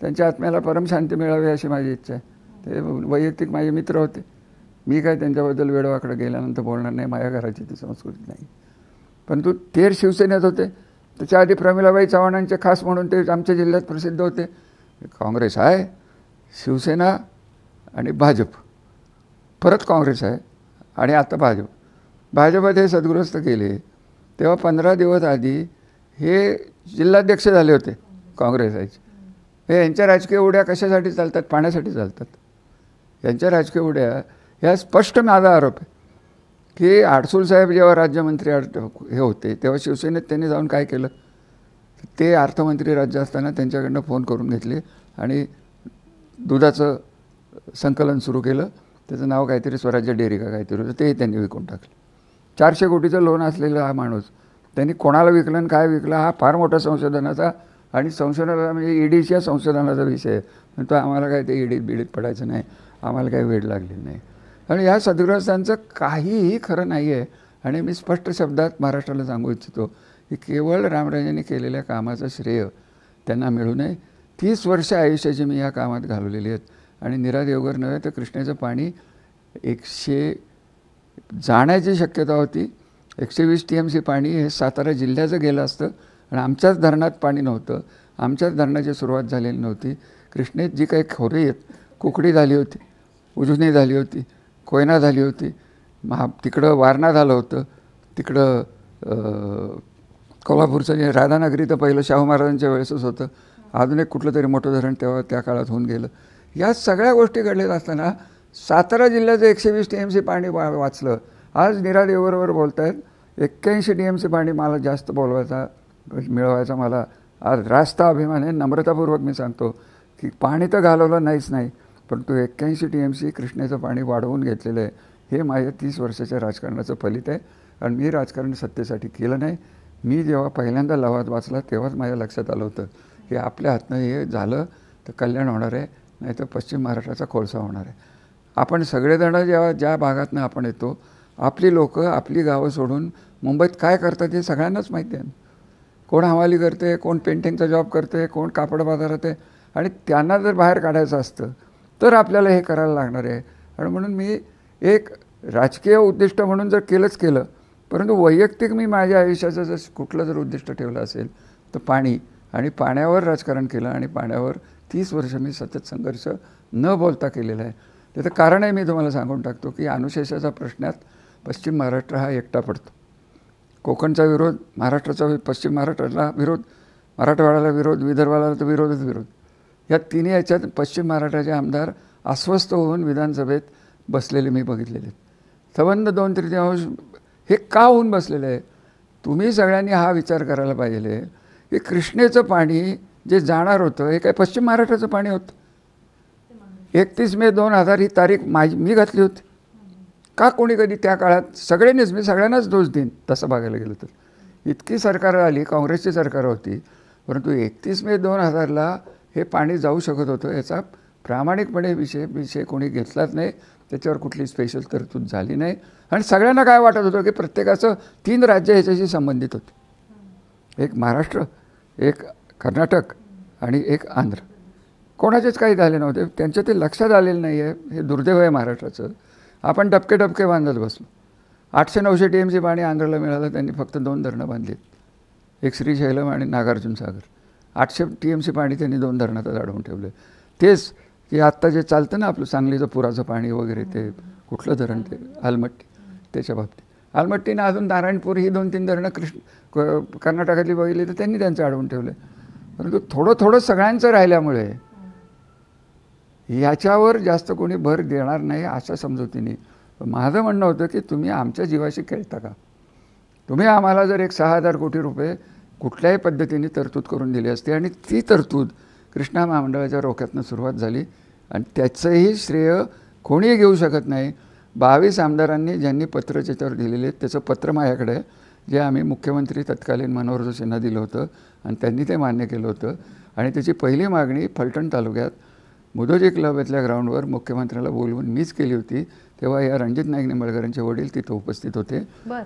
त्यांच्या आत्म्याला परमशांती मिळावी अशी माझी इच्छा आहे ते वैयक्तिक माझे मित्र होते मी काय त्यांच्याबद्दल वेळवाकडं गेल्यानंतर बोलणार नाही माझ्या घराची ती संस्कृती नाही परंतु तेर शिवसेनेत होते त्याच्या आधी प्रमिलाबाई चव्हाणांचे खास म्हणून ते आमच्या जिल्ह्यात प्रसिद्ध होते काँग्रेस आहे शिवसेना आणि भाजप परत काँग्रेस आहे आणि आता भाजप भाजपात हे सद्गृहस्थ केले तेव्हा पंधरा दिवस आधी हे जिल्हाध्यक्ष झाले होते आहे हे यांच्या राजकीय उड्या कशासाठी चालतात पाण्यासाठी चालतात यांच्या राजकीय उड्या या स्पष्ट माझा आरोप आहे की आडसूल साहेब जेव्हा राज्यमंत्री हे होते तेव्हा शिवसेनेत त्यांनी जाऊन काय केलं ते अर्थमंत्री राज्य असताना त्यांच्याकडनं फोन करून घेतले आणि दुधाचं संकलन सुरू केलं त्याचं नाव काहीतरी स्वराज्य डेअरी का काहीतरी होतं तेही त्यांनी विकून टाकलं चारशे कोटीचं लोन असलेला हा माणूस त्यांनी कोणाला विकलं आणि काय विकला हा फार मोठा संशोधनाचा आणि संशोधनाचा म्हणजे ईडीच्या e संशोधनाचा विषय आहे तो आम्हाला काय ते ईडीत e बिडीत पडायचं नाही आम्हाला काही वेळ लागली नाही आणि ह्या सद्ग्रस्तांचं काहीही खरं नाही आहे आणि मी स्पष्ट शब्दात महाराष्ट्राला सांगू इच्छितो की केवळ रामराजांनी केलेल्या कामाचं श्रेय त्यांना मिळू नये तीस वर्ष आयुष्याची मी या कामात घालवलेली आहेत आणि निरा नव्हे तर कृष्णेचं पाणी एकशे जाण्याची शक्यता होती एकशे वीस टी एम सी पाणी हे सातारा जिल्ह्याचं गेलं असतं आणि आमच्याच धरणात पाणी नव्हतं आमच्याच धरणाची सुरुवात झालेली नव्हती कृष्णेत जी काही खोरी आहेत कुकडी झाली होती उजनी झाली होती कोयना झाली होती महा तिकडं वारणा झालं होतं तिकडं कोल्हापूरचं जे राधानगरी तर पहिलं शाहू महाराजांच्या वेळेसच होतं अजून एक कुठलं तरी मोठं धरण तेव्हा त्या काळात होऊन गेलं या सगळ्या गोष्टी घडलेल्या असताना सातारा जिल्ह्याचं एकशे वीस टी एम सी पाणी वा वाचलं आज निरा देवरवर बोलत आहेत एक्क्याऐंशी डी एम सी पाणी मला जास्त बोलवायचा मिळवायचा मला आज रास्ता अभिमान आहे नम्रतापूर्वक मी सांगतो की पाणी तर घालवलं नाहीच नाही परंतु एक्क्याऐंशी टी एम सी कृष्णेचं पाणी वाढवून घेतलेलं आहे हे माझ्या तीस वर्षाच्या राजकारणाचं फलित आहे आणि मी राजकारण सत्तेसाठी केलं नाही मी जेव्हा पहिल्यांदा लवाद वाचला तेव्हाच माझ्या लक्षात आलं होतं हे आपल्या हातनं हे झालं तर कल्याण होणार आहे नाही तर पश्चिम महाराष्ट्राचा कोळसा होणार आहे आपण सगळेजण जेव्हा ज्या भागातनं आपण येतो आपली लोकं आपली गावं सोडून मुंबईत काय करतात हे सगळ्यांनाच माहिती आहे कोण हवाली करते कोण पेंटिंगचा जॉब करते कोण कापड बाजारात आहे आणि त्यांना जर बाहेर काढायचं असतं तर आपल्याला हे करायला लागणार आहे आणि म्हणून मी एक राजकीय उद्दिष्ट म्हणून जर केलंच केलं परंतु वैयक्तिक मी माझ्या आयुष्याचं जर कुठलं जर उद्दिष्ट ठेवलं असेल तर पाणी आणि पाण्यावर राजकारण केलं आणि पाण्यावर तीस वर्ष मी सतत संघर्ष न बोलता केलेला आहे त्याचं कारणही मी तुम्हाला सांगून टाकतो की अनुशेषाचा प्रश्नात पश्चिम महाराष्ट्र हा एकटा पडतो कोकणचा विरोध महाराष्ट्राचा पश्चिम महाराष्ट्राला विरोध मराठवाड्याला विरोध विदर्भाला तर विरोधच विरोध या तिन्ही याच्यात पश्चिम महाराष्ट्राचे आमदार अस्वस्थ होऊन विधानसभेत बसलेले मी बघितलेले संबंध दोन तृतीयांश हे का होऊन बसलेलं आहे तुम्ही सगळ्यांनी हा विचार करायला पाहिजे की कृष्णेचं पाणी जे जाणार होतं हे काय पश्चिम महाराष्ट्राचं पाणी होतं एकतीस मे दोन हजार ही तारीख माझी मी घातली होती का कोणी कधी त्या काळात सगळ्यांनीच मी सगळ्यांनाच दोष देईन तसं बघायला गेलं तर इतकी सरकार आली काँग्रेसची सरकार होती परंतु एकतीस मे दोन हजारला हे पाणी जाऊ शकत होतं याचा प्रामाणिकपणे विषय विषय कोणी घेतलाच नाही त्याच्यावर कुठली स्पेशल तरतूद झाली नाही आणि सगळ्यांना काय वाटत होतं की प्रत्येकाचं तीन राज्य ह्याच्याशी संबंधित होते एक महाराष्ट्र एक कर्नाटक आणि एक आंध्र कोणाचेच काही झाले नव्हते त्यांच्या ते लक्षात आलेलं नाही आहे हे दुर्दैव आहे महाराष्ट्राचं आपण डबके डबके बांधत बसलो आठशे नऊशे टी एम सी पाणी आंध्रला मिळालं त्यांनी फक्त दोन धरणं बांधली एक श्रीशैलम आणि नागार्जुन सागर आठशे टी एम सी पाणी त्यांनी दोन धरणात अडवून ठेवलं तेच की आत्ता जे चालतं ना आपलं सांगलीचं पुराचं पाणी वगैरे ते कुठलं धरण ते आलमट्टी त्याच्या बाबतीत आलमट्टीनं अजून नारायणपूर ही दोन तीन धरणं कृष्ण कर्नाटकातली बघितली तर त्यांनी त्यांचं अडवून ठेवलं परंतु थोडं थोडं सगळ्यांचं राहिल्यामुळे याच्यावर जास्त कोणी भर देणार नाही अशा समजुतीने माझं म्हणणं होतं की तुम्ही आमच्या जीवाशी खेळता का तुम्ही आम्हाला जर एक सहा हजार कोटी रुपये कुठल्याही पद्धतीने तरतूद करून दिली असते आणि ती तरतूद कृष्णा महामंडळाच्या रोख्यातनं सुरुवात झाली आणि त्याचंही श्रेय कोणीही घेऊ शकत नाही बावीस आमदारांनी ज्यांनी पत्र त्याच्यावर दिलेले त्याचं पत्र माझ्याकडे जे आम्ही मुख्यमंत्री तत्कालीन मनोहर जोशींना दिलं होतं आणि त्यांनी ते मान्य केलं होतं आणि त्याची पहिली मागणी फलटण तालुक्यात मुदोजी क्लब ग्राउंडवर मुख्यमंत्र्याला बोलवून मीच केली होती तेव्हा या रणजित नाईक निंबाळकरांचे वडील तिथं उपस्थित होते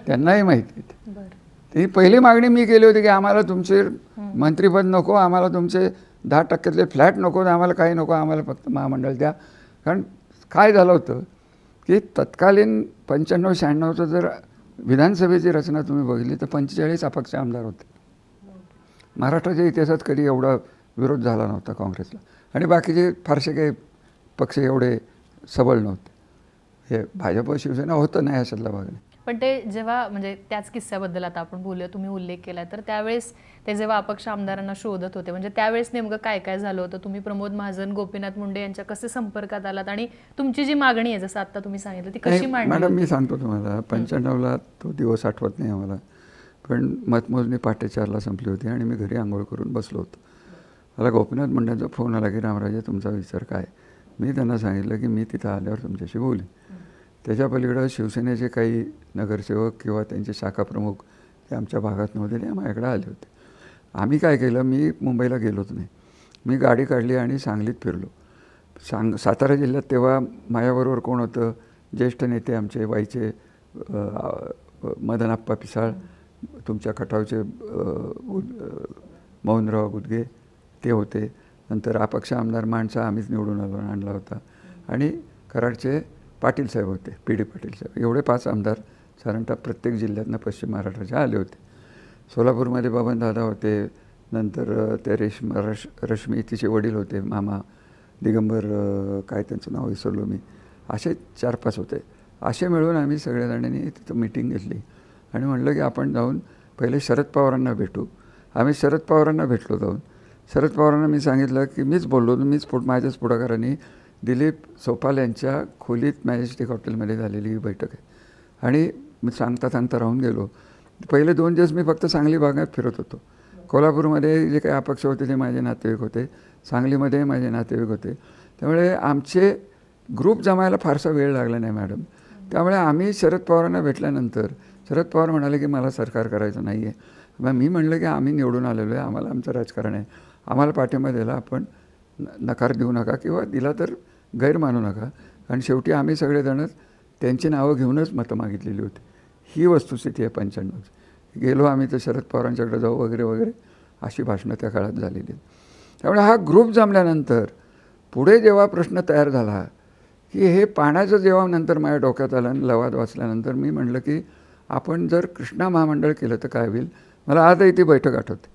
त्यांनाही माहिती ती पहिली मागणी मी केली होती की आम्हाला तुमचे मंत्रीपद नको आम्हाला तुमचे दहा टक्क्यातले फ्लॅट नको आम्हाला काही नको आम्हाला फक्त महामंडळ द्या कारण काय झालं होतं की तत्कालीन पंच्याण्णव शहाण्णवचं जर विधानसभेची रचना तुम्ही बघितली तर पंचेचाळीस अपक्ष आमदार होते महाराष्ट्राच्या इतिहासात कधी एवढा विरोध झाला नव्हता काँग्रेसला आणि बाकीचे फारसे काही पक्ष एवढे सबळ नव्हते हे भाजप शिवसेना होतं नाही अशातला भाग पण ते जेव्हा म्हणजे त्याच किस्स्याबद्दल आता आपण बोलूया तुम्ही उल्लेख केला तर त्यावेळेस ते जेव्हा अपक्ष आमदारांना शोधत होते म्हणजे त्यावेळेस नेमकं काय काय झालं होतं तुम्ही प्रमोद महाजन गोपीनाथ मुंडे यांच्या कसे संपर्कात आलात आणि तुमची जी मागणी आहे जसं आता तुम्ही सांगितलं ती कशी मागणी मॅडम मी सांगतो तुम्हाला पंच्याण्णवला तो दिवस आठवत नाही आम्हाला पण मतमोजणी पहाटे संपली होती आणि मी घरी आंघोळ करून बसलो होतो मला गोपीनाथ मुंडेंचा फोन आला की रामराजे तुमचा विचार काय मी त्यांना सांगितलं की मी तिथं आल्यावर तुमच्याशी बोलेन त्याच्या पलीकडं शिवसेनेचे काही नगरसेवक किंवा त्यांचे शाखाप्रमुख ते आमच्या भागात नव्हते ते माझ्याकडे आले होते आम्ही काय केलं मी मुंबईला गेलोच नाही मी गाडी काढली आणि सांगलीत फिरलो सांग सातारा जिल्ह्यात तेव्हा माझ्याबरोबर कोण होतं ज्येष्ठ नेते आमचे वाईचे आप्पा पिसाळ तुमच्या खटावचे मोहनराव गुदगे ते होते नंतर अपक्ष आमदार माणसा आम्हीच निवडून आलो आणला होता आणि कराडचे पाटील साहेब होते पी डी पाटील साहेब एवढे पाच आमदार साधारणतः प्रत्येक जिल्ह्यातनं पश्चिम महाराष्ट्राच्या आले होते सोलापूरमध्ये दादा होते नंतर ते रेश्म रश रश्मी तिचे वडील होते मामा दिगंबर काय त्यांचं नाव विसरलो मी असे चार पाच होते असे मिळून आम्ही सगळ्या जणांनी तिथं मिटिंग घेतली आणि म्हटलं की आपण जाऊन पहिले शरद पवारांना भेटू आम्ही शरद पवारांना भेटलो जाऊन शरद पवारांना मी सांगितलं की मीच बोललो मीच पुढ माझ्याच पुढाकाराने दिलीप सोपाल यांच्या खोलीत मॅजेस्टिक हॉटेलमध्ये झालेली ही बैठक आहे आणि मी सांगता सांगता राहून गेलो पहिले दोन दिवस मी फक्त सांगली भागात फिरत होतो कोल्हापूरमध्ये जे काही अपक्ष होते ते माझे नातेवाईक होते सांगलीमध्ये माझे नातेवाईक होते त्यामुळे आमचे ग्रुप जमायला फारसा वेळ लागला नाही मॅडम त्यामुळे आम्ही शरद पवारांना भेटल्यानंतर शरद पवार म्हणाले की मला सरकार करायचं नाही आहे मग मी म्हणलं की आम्ही निवडून आलेलो आहे आम्हाला आमचं राजकारण आहे आम्हाला पाठिंबा दिला आपण नकार देऊ नका किंवा दिला तर गैर मानू नका कारण शेवटी आम्ही सगळेजणच त्यांची नावं घेऊनच मतं मागितलेली होती ही वस्तुस्थिती आहे पंच्याण्णव गेलो आम्ही तर शरद पवारांच्याकडे जाऊ वगैरे वगैरे अशी भाषणं त्या काळात झालेली आहेत त्यामुळे हा ग्रुप जमल्यानंतर पुढे जेव्हा प्रश्न तयार झाला की हे पाण्याचं जेव्हा नंतर माझ्या डोक्यात आलं आणि लवाद वाचल्यानंतर मी म्हटलं की आपण जर कृष्णा महामंडळ केलं तर काय होईल मला आजही ती बैठक आठवते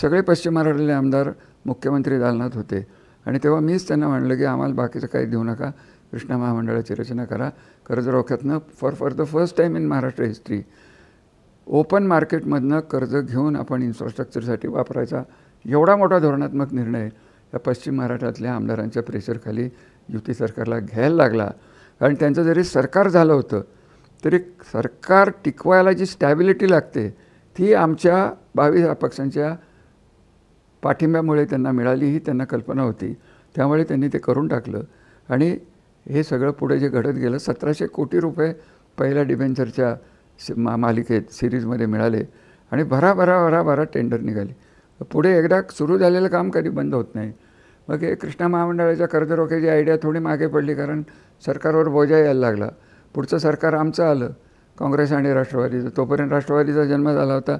सगळे पश्चिम महाराष्ट्रातले आमदार मुख्यमंत्री दालनात होते आणि तेव्हा मीच त्यांना म्हणलं की आम्हाला बाकीचं काही देऊ नका कृष्णा महामंडळाची रचना करा कर्ज रोख्यातनं for for the first time in Maharashtra history open मार्केटमधनं कर्ज घेऊन आपण इन्फ्रास्ट्रक्चरसाठी वापरायचा एवढा मोठा धोरणात्मक निर्णय या पश्चिम महाराष्ट्रातल्या आमदारांच्या प्रेशरखाली युती सरकारला घ्यायला लागला कारण त्यांचं जरी सरकार झालं होतं तरी सरकार टिकवायला जी स्टॅबिलिटी लागते ती आमच्या बावीस पक्षांच्या पाठिंब्यामुळे त्यांना मिळाली ही त्यांना कल्पना होती त्यामुळे त्यांनी ते करून टाकलं आणि हे सगळं पुढे जे घडत गेलं सतराशे कोटी रुपये पहिल्या डिबेंचरच्या मा मालिकेत सिरीजमध्ये मिळाले आणि भराभरा भराभरा टेंडर निघाले पुढे एकदा सुरू झालेलं काम कधी बंद होत नाही मग हे कृष्णा महामंडळाच्या कर्जरोख्याची आयडिया थोडी मागे पडली कारण सरकारवर बोजा यायला लागला पुढचं सरकार आमचं आलं काँग्रेस आणि राष्ट्रवादीचं तोपर्यंत राष्ट्रवादीचा जन्म झाला होता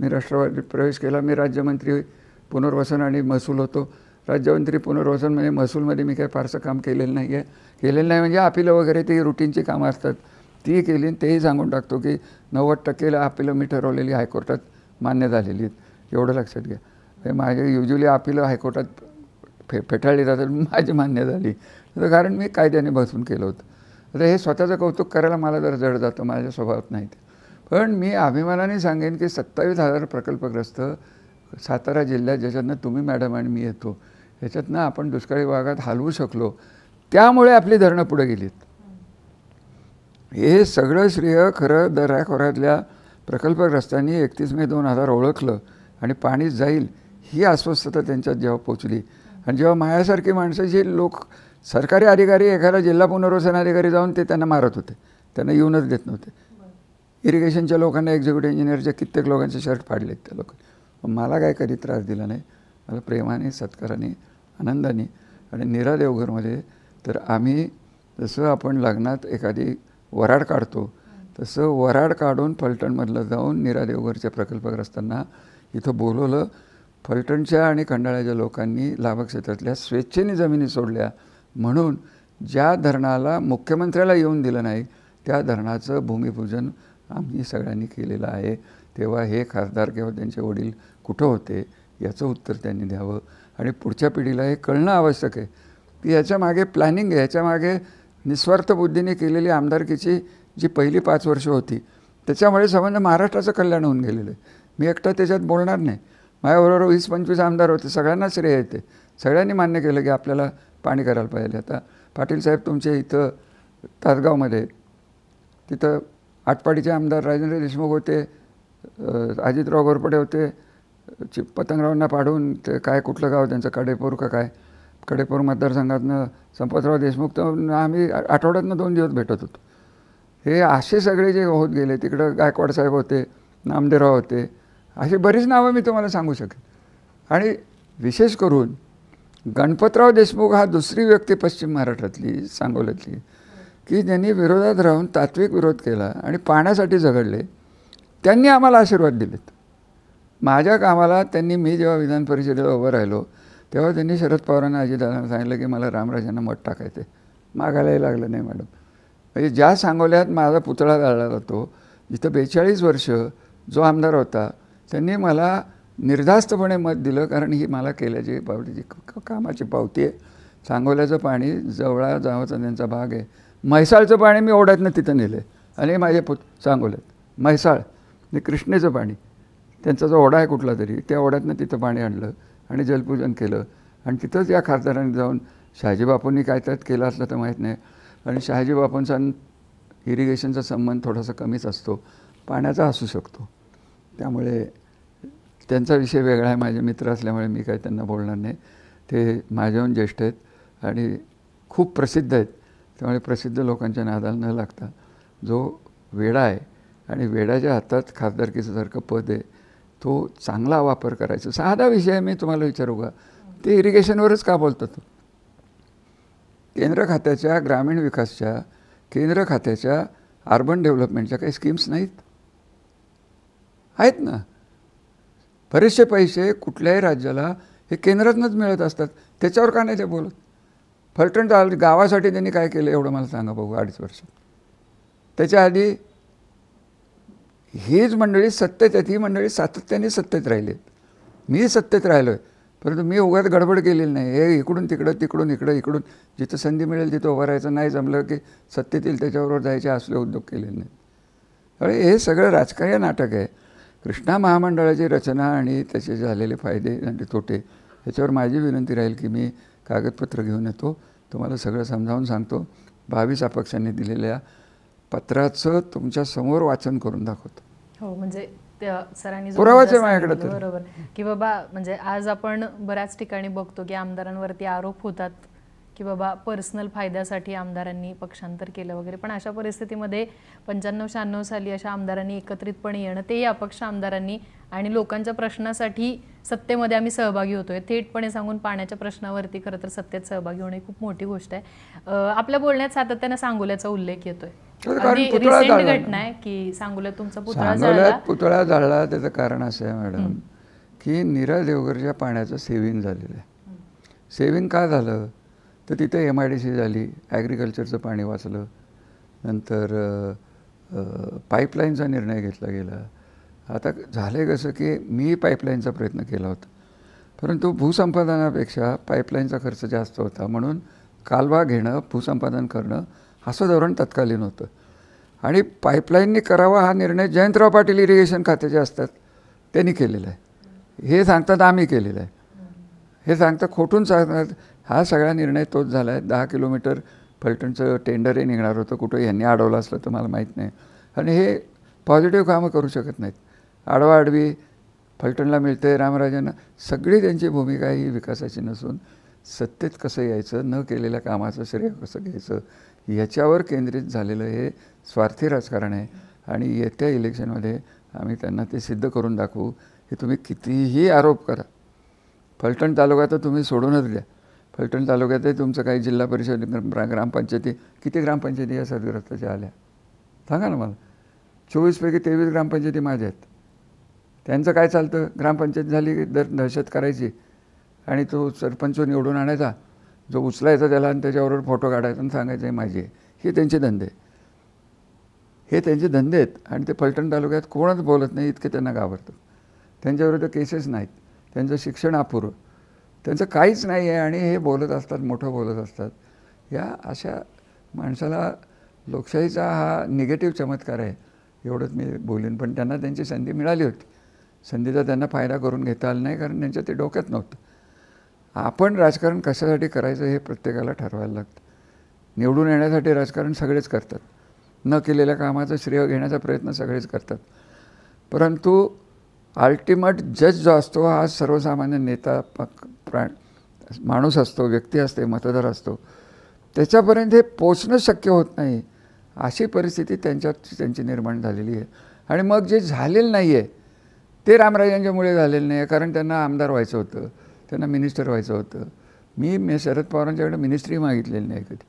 मी राष्ट्रवादीत प्रवेश केला मी राज्यमंत्री पुनर्वसन आणि महसूल होतो राज्यमंत्री पुनर्वसन म्हणजे महसूलमध्ये मी काही फारसं काम केलेलं नाही आहे केलेलं नाही म्हणजे अपिलं वगैरे ती रुटीनची कामं असतात ती केली तेही सांगून टाकतो की नव्वद टक्केला अपिलं मी ठरवलेली हायकोर्टात मान्य झालेली आहेत एवढं लक्षात घ्या माझे युजली अपिलं हायकोर्टात फे फेटाळली जातात माझी मान्य झाली तर कारण मी कायद्याने बसून केलं होतं तर हे स्वतःचं कौतुक करायला मला जर जड जातं माझ्या स्वभावात नाही पण मी अभिमानाने सांगेन की सत्तावीस हजार प्रकल्पग्रस्त सातारा जिल्ह्यात ज्याच्यातनं तुम्ही मॅडम आणि मी येतो ह्याच्यातनं आपण दुष्काळी भागात हलवू शकलो त्यामुळे आपली धरणं पुढे गेलीत हे सगळं श्रेय खरं दऱ्याखोऱ्यातल्या प्रकल्पग्रस्तांनी एकतीस मे दोन हजार ओळखलं आणि पाणी जाईल ही अस्वस्थता त्यांच्यात जेव्हा पोचली आणि जेव्हा मायासारखी माणसं जे लोक सरकारी अधिकारी एखादा जिल्हा पुनर्वसन अधिकारी जाऊन ते त्यांना मारत होते त्यांना येऊनच देत नव्हते इरिगेशनच्या लोकांना एक्झिक्युटिव्ह इंजिनियरच्या कित्येक लोकांचे शर्ट फाडलेत त्या लोकांनी मला काय कधी त्रास दिला नाही मला प्रेमाने सत्काराने आनंदाने आणि निरा देवघरमध्ये तर आम्ही जसं आपण लग्नात एखादी वराड काढतो तसं वराड काढून फलटणमधलं जाऊन निरा देवघरच्या प्रकल्पग्रस्तांना इथं बोलवलं फलटणच्या आणि खंडाळ्याच्या लोकांनी लाभक्षेत्रातल्या स्वेच्छेने जमिनी सोडल्या म्हणून ज्या धरणाला मुख्यमंत्र्याला येऊन दिलं नाही त्या धरणाचं भूमिपूजन आम्ही सगळ्यांनी केलेलं आहे तेव्हा हे खासदार किंवा त्यांचे वडील कुठं होते याचं उत्तर त्यांनी द्यावं आणि पुढच्या पिढीला हे कळणं आवश्यक आहे की याच्यामागे प्लॅनिंग आहे याच्यामागे निस्वार्थ बुद्धीने केलेली आमदारकीची जी पहिली पाच वर्ष होती त्याच्यामुळे संबंध महाराष्ट्राचं कल्याण होऊन गेलेलं आहे मी एकटा त्याच्यात बोलणार नाही माझ्याबरोबर वीस पंचवीस आमदार होते सगळ्यांना श्रेय येते सगळ्यांनी मान्य केलं की आपल्याला पाणी करायला पाहिजे आता पाटील साहेब तुमचे इथं तासगावमध्ये तिथं आटपाडीचे आमदार राजेंद्र देशमुख होते अजितराव घोरपडे होते ची पतंगरावांना पाडून ते काय कुठलं गाव त्यांचं कडेपूर का काय कडेपूर मतदारसंघातनं संपतराव देशमुख तर आम्ही आठवड्यातनं दोन दिवस भेटत होतो हे असे सगळे जे होत गेले तिकडं गायकवाड साहेब होते नामदेवराव होते असे बरीच नावं मी तुम्हाला सांगू शकेन आणि विशेष करून गणपतराव देशमुख हा दुसरी व्यक्ती पश्चिम महाराष्ट्रातली सांगोल्यातली की ज्यांनी विरोधात राहून तात्विक विरोध केला आणि पाण्यासाठी झगडले त्यांनी आम्हाला आशीर्वाद दिलेत माझ्या कामाला त्यांनी मी जेव्हा विधान परिषदेला उभं राहिलो तेव्हा त्यांनी शरद पवारांना अजितदादांना सांगितलं की मला रामराजांना मत टाकायचं मागायलाही लागलं नाही मॅडम म्हणजे ज्या सांगोल्यात माझा पुतळा जाळला जातो जिथं बेचाळीस वर्ष जो आमदार होता त्यांनी मला निर्धास्तपणे मत दिलं कारण ही मला केल्याची पावतीची कामाची पावती आहे सांगोल्याचं पाणी जवळा जावाचा त्यांचा भाग आहे म्हैसाळचं पाणी मी ओढ्यातनं तिथं नेलं आणि माझे पुत सांगोल्यात म्हैसाळ आणि म्हणजे कृष्णेचं पाणी त्यांचा जो ओढा आहे कुठला तरी त्या ओढ्यातनं तिथं पाणी आणलं आणि जलपूजन केलं आणि तिथंच या खासदारांनी जाऊन शहाजी बापूंनी काय त्यात केलं असलं तर माहीत नाही आणि शहाजी बापूंचा इरिगेशनचा संबंध थोडासा कमीच असतो पाण्याचा असू शकतो त्यामुळे त्यांचा विषय वेगळा आहे माझे मित्र असल्यामुळे मी काय त्यांना बोलणार नाही ते माझ्याहून ज्येष्ठ आहेत आणि खूप प्रसिद्ध आहेत त्यामुळे प्रसिद्ध लोकांच्या नादाला न लागता जो वेडा आहे आणि वेडाच्या हातात खासदारकीचं सारखं पद आहे तो चांगला वापर करायचा साधा विषय मी तुम्हाला विचारू का ते इरिगेशनवरच का बोलतात केंद्र खात्याच्या ग्रामीण विकासच्या केंद्र खात्याच्या अर्बन डेव्हलपमेंटच्या काही स्कीम्स नाहीत आहेत ना बरेचसे पैसे कुठल्याही राज्याला हे केंद्रातनंच मिळत असतात त्याच्यावर का नाही ते बोलत फलटण गावासाठी त्यांनी काय केलं एवढं मला सांगा बघू अडीच वर्ष त्याच्या आधी हीच मंडळी सत्तेत आहेत ही मंडळी सातत्याने सत्तेत राहिली मी सत्तेत राहिलो आहे परंतु मी उगाच गडबड केलेली नाही हे इकडून तिकडं तिकडून इकडं इकडून जिथं संधी मिळेल तिथं उभं राहायचं नाही जमलं की सत्तेतील त्याच्याबरोबर जायचे असले उद्योग केले नाही त्यामुळे हे सगळं राजकीय नाटक आहे कृष्णा महामंडळाची रचना आणि त्याचे झालेले फायदे आणि तोटे ह्याच्यावर माझी विनंती राहील की मी कागदपत्र घेऊन येतो तुम्हाला सगळं समजावून सांगतो बावीस अपक्षांनी दिलेल्या पत्राचं तुमच्या समोर वाचन करून दाखवतो हो म्हणजे सरांनी बरोबर की बाबा म्हणजे आज आपण बऱ्याच ठिकाणी बघतो की आमदारांवरती आरोप होतात की बाबा पर्सनल फायद्यासाठी आमदारांनी पक्षांतर केलं वगैरे पण अशा परिस्थितीमध्ये पंच्याण्णव शहाण्णव साली अशा आमदारांनी एकत्रितपणे येणं तेही अपक्ष आमदारांनी आणि लोकांच्या प्रश्नासाठी सत्तेमध्ये आम्ही सहभागी होतोय थेटपणे सांगून पाण्याच्या प्रश्नावरती खरं तर सत्तेत सहभागी होणे खूप मोठी गोष्ट आहे आपल्या बोलण्यात सातत्यानं सांगोल्याचा उल्लेख येतोय कारण पुतळा घटना आहे की तुमचा पुतळा पुतळा जाळला त्याचं कारण असं आहे मॅडम की नीरा देवगरच्या पाण्याचं सेविंग झालेलं आहे सेविंग का झालं तर तिथे एम आय डी सी झाली ॲग्रिकल्चरचं पाणी वाचलं नंतर पाईपलाईनचा निर्णय घेतला गेला आता झाले कसं की मी पाईपलाईनचा प्रयत्न केला होता परंतु भूसंपादनापेक्षा पाईपलाईनचा खर्च जास्त होता म्हणून कालवा घेणं भूसंपादन करणं असं धोरण तत्कालीन होतं आणि पाईपलाईननी करावा हा निर्णय जयंतराव पाटील इरिगेशन खाते जे असतात त्यांनी केलेलं आहे हे सांगतात आम्ही केलेलं आहे हे सांगतं खोटून सांगतात हा सगळा निर्णय तोच झाला आहे दहा किलोमीटर फलटणचं टेंडरही निघणार होतं कुठं यांनी अडवलं असलं तर मला माहीत नाही आणि हे पॉझिटिव्ह कामं करू शकत नाहीत आडवा आडवी फलटणला मिळते रामराजांना सगळी त्यांची भूमिका ही विकासाची नसून सत्तेत कसं यायचं न केलेल्या कामाचं श्रेय कसं घ्यायचं याच्यावर केंद्रित झालेलं हे स्वार्थी राजकारण आहे आणि येत्या इलेक्शनमध्ये आम्ही त्यांना ते सिद्ध करून दाखवू की तुम्ही कितीही आरोप करा फलटण तालुका तर तुम्ही सोडूनच द्या फलटण तालुक्यातही तुमचं काही जिल्हा परिषद ग्रामपंचायती किती ग्रामपंचायती या सदग्रस्ताच्या आल्या सांगा ना मला चोवीसपैकी तेवीस ग्रामपंचायती माझ्या आहेत त्यांचं काय चालतं ग्रामपंचायत झाली दर दहशत करायची आणि तो सरपंच निवडून आणायचा जो उचलायचा त्याला आणि त्याच्याबरोबर फोटो काढायचा आणि सांगायचं आहे माझे हे त्यांचे धंदे हे त्यांचे धंदे आहेत आणि ते फलटण तालुक्यात कोणच बोलत नाही इतके त्यांना घाबरतं त्यांच्याविरुद्ध केसेस नाहीत त्यांचं शिक्षण अपुरं त्यांचं काहीच नाही आहे आणि हे बोलत असतात मोठं बोलत असतात या अशा माणसाला लोकशाहीचा हा निगेटिव्ह चमत्कार आहे एवढंच मी बोलेन पण त्यांना त्यांची संधी मिळाली होती संधीचा त्यांना फायदा करून घेता आला नाही कारण त्यांच्या ते डोक्यात नव्हतं आपण राजकारण कशासाठी करायचं हे प्रत्येकाला ठरवायला लागतं निवडून येण्यासाठी राजकारण सगळेच करतात न केलेल्या कामाचं श्रेय घेण्याचा प्रयत्न सगळेच करतात परंतु अल्टिमेट जज जो असतो हा सर्वसामान्य नेता माणूस असतो व्यक्ती असते मतदार असतो त्याच्यापर्यंत हे पोचणं शक्य होत नाही अशी परिस्थिती त्यांच्यात त्यांची निर्माण झालेली आहे आणि मग जे झालेलं नाही आहे ते रामराजांच्यामुळे झालेलं नाही आहे कारण त्यांना आमदार व्हायचं होतं त्यांना मिनिस्टर व्हायचं होतं मी मी शरद पवारांच्याकडे मिनिस्ट्री मागितलेली नाही कधी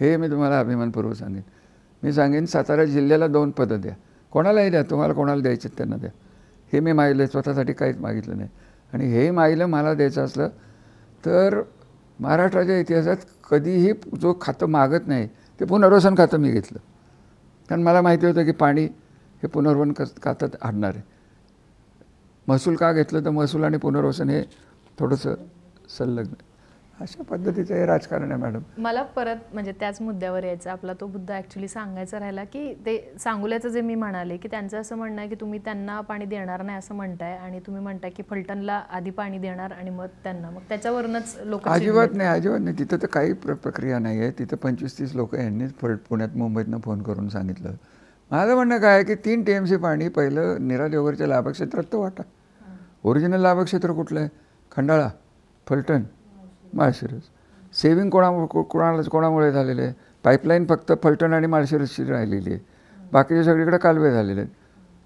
हे मी तुम्हाला अभिमानपूर्वक सांगेन मी सांगेन सातारा जिल्ह्याला दोन पदं द्या कोणालाही द्या तुम्हाला कोणाला द्यायचे त्यांना द्या हे मी मागितलं स्वतःसाठी काहीच मागितलं नाही आणि हे मागिलं मला द्यायचं असलं तर महाराष्ट्राच्या इतिहासात कधीही जो खातं मागत नाही ते पुनर्वसन खातं मी घेतलं कारण मला माहिती होतं की पाणी हे पुनर्वन खातात आणणार आहे महसूल का घेतलं तर महसूल आणि पुनर्वसन हे थोडंसं संलग्न अशा पद्धतीचं हे राजकारण आहे मॅडम मला परत म्हणजे त्याच मुद्द्यावर यायचा आपला तो मुद्दा ॲक्च्युली सांगायचा राहिला की ते सांगुल्याचं जे मी म्हणाले की त्यांचं असं म्हणणं आहे की तुम्ही त्यांना पाणी देणार नाही असं म्हणताय आणि तुम्ही म्हणताय की फलटणला आधी पाणी देणार आणि मग त्यांना मग त्याच्यावरूनच लोक अजिबात नाही अजिबात नाही तिथं तर काही प्रक्रिया नाही आहे तिथं पंचवीस तीस लोक यांनीच फल पुण्यात मुंबईतनं फोन करून सांगितलं माझं म्हणणं काय आहे की तीन टी एम सी पाणी पहिलं निरा देवघरच्या लाभक्षेत्रात तो वाटा ओरिजिनल लाभक्षेत्र कुठलं आहे खंडाळा फलटण माळशिरस सेविंग कोणामुळे कोणाला कोणामुळे झालेलं आहे पाईपलाईन फक्त फलटण आणि माळशिरसची राहिलेली आहे बाकीचे सगळीकडे कालवे झालेले आहेत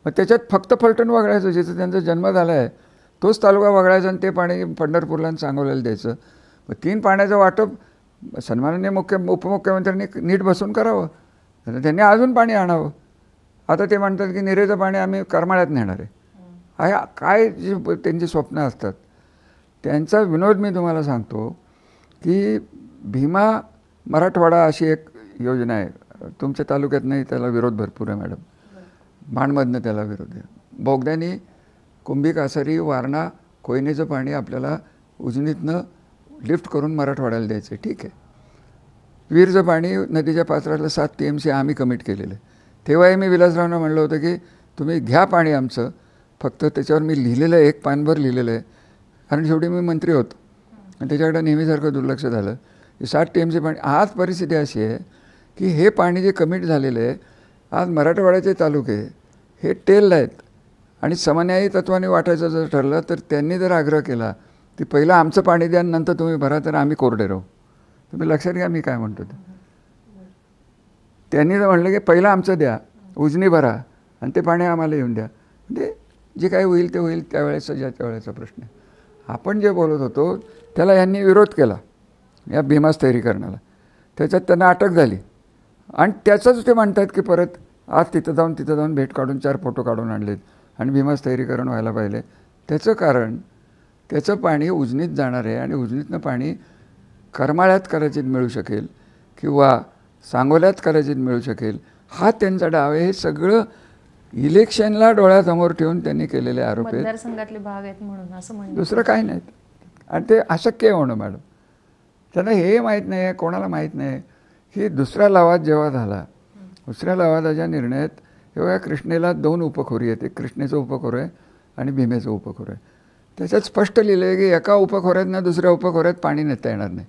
मग त्याच्यात फक्त फलटण वगळायचं जिथं त्यांचा जन्म झाला आहे तोच तालुका वगळायचा आणि ते पाणी पंढरपूरला सांगवलेलं द्यायचं मग तीन पाण्याचं वाटप सन्माननीय मुख्य उपमुख्यमंत्र्यांनी नीट बसून करावं त्यांनी अजून पाणी आणावं आता ते म्हणतात की निरेचं पाणी आम्ही करमाळ्यात नेणार आहे काय जी त्यांची स्वप्न असतात त्यांचा विनोद मी तुम्हाला सांगतो की भीमा मराठवाडा अशी एक योजना आहे तुमच्या तालुक्यात नाही त्याला विरोध भरपूर आहे मॅडम माणमधनं त्याला विरोध आहे बोगद्यानी कुंभी कासारी वारणा कोयनेचं पाणी आपल्याला उजनीतनं लिफ्ट करून मराठवाड्याला द्यायचं आहे ठीक आहे विहीरचं पाणी नदीच्या पात्रातलं सात टी एम सी आम्ही कमिट केलेलं आहे तेव्हाही मी विलासरावनं म्हणलं होतं की तुम्ही घ्या पाणी आमचं फक्त त्याच्यावर मी लिहिलेलं आहे एक पानभर लिहिलेलं आहे कारण शेवटी मी मंत्री होतो आणि त्याच्याकडे नेहमीसारखं दुर्लक्ष झालं की सात टी एमचे पाणी आज परिस्थिती अशी आहे की हे पाणी जे कमिट झालेलं आहे आज मराठवाड्याचे तालुके हे टेल आहेत आणि समन्यायी तत्वाने वाटायचं जर ठरलं तर त्यांनी जर आग्रह केला की पहिलं आमचं पाणी द्या नंतर तुम्ही भरा तर आम्ही कोरडे राहू तुम्ही लक्षात घ्या मी काय म्हणतो ते त्यांनी जर म्हटलं की पहिलं आमचं द्या उजनी भरा आणि ते पाणी आम्हाला येऊन द्या म्हणजे जे काय होईल ते होईल त्यावेळेस ज्या त्यावेळेचा प्रश्न आहे आपण जे बोलत होतो त्याला यांनी विरोध केला या भीमास करण्याला त्याच्यात त्यांना अटक झाली आणि त्याचंच ते म्हणतात की परत आज तिथं जाऊन तिथं जाऊन भेट काढून चार फोटो काढून आणलेत आणि भीमा स्थैरीकरण व्हायला पाहिजे त्याचं कारण त्याचं पाणी उजनीत जाणार आहे आणि उजनीतनं पाणी करमाळ्यात कदाचित मिळू शकेल किंवा सांगोल्यात कदाचित मिळू शकेल हा त्यांचा डाव आहे हे सगळं इलेक्शनला डोळ्यासमोर ठेवून त्यांनी केलेले आरोप भाग आहेत म्हणून असं दुसरं काही नाही आणि ते अशक्य आहे म्हणून मॅडम त्यांना हे माहीत नाही आहे कोणाला माहीत नाही की दुसरा लवाद जेव्हा झाला दुसऱ्या लवादाच्या निर्णयात एवढ्या कृष्णेला दोन उपखोरी आहेत एक कृष्णेचं उपखोर आहे आणि भीमेचं उपखोर आहे त्याच्यात स्पष्ट लिहिलं आहे की एका ना दुसऱ्या उपखोऱ्यात पाणी नेता येणार नाही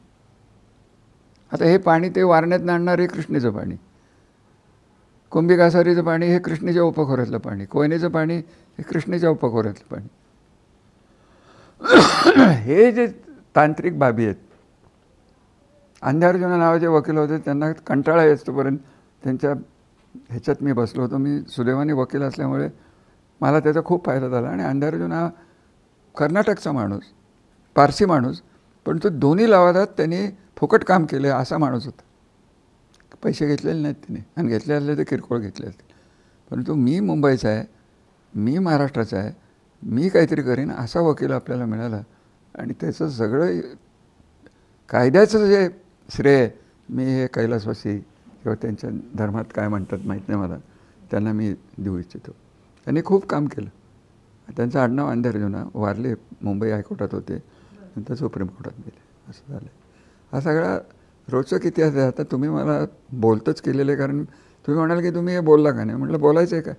आता हे पाणी ते वारण्यात आणणार आहे कृष्णेचं पाणी कुंभी पाणी हे कृष्णेच्या उपखोऱ्यातलं पाणी कोयनेचं पाणी हे कृष्णेच्या उपखोऱ्यातलं पाणी [CLEARS THROAT] हे जे तांत्रिक बाबी आहेत नाव नावाचे वकील होते त्यांना कंटाळा येतोपर्यंत त्यांच्या ह्याच्यात मी बसलो होतो मी सुदैवानी वकील असल्यामुळे मला त्याचा खूप फायदा झाला आणि अंधार्जुन हा कर्नाटकचा माणूस पारसी माणूस पण तो दोन्ही लवादात त्यांनी फुकट काम केलं असा माणूस होता पैसे घेतलेले नाहीत तिने आणि घेतले असले तर किरकोळ घेतले असतील परंतु मी मुंबईचा आहे मी महाराष्ट्राचा आहे मी काहीतरी करेन असा वकील आपल्याला मिळाला आणि त्याचं सगळं कायद्याचं जे श्रेय मी हे कैलासवासी किंवा त्यांच्या धर्मात काय म्हणतात माहीत नाही मला त्यांना मी देऊ इच्छितो त्यांनी खूप काम केलं त्यांचं आडनाव अंधारजुना वारले मुंबई हायकोर्टात होते नंतर सुप्रीम कोर्टात गेले असं झालं हा सगळा रोचक इतिहास आहे आता तुम्ही मला बोलतच केलेलं आहे कारण तुम्ही म्हणाल की तुम्ही हे बोलला का नाही म्हटलं बोलायचं आहे का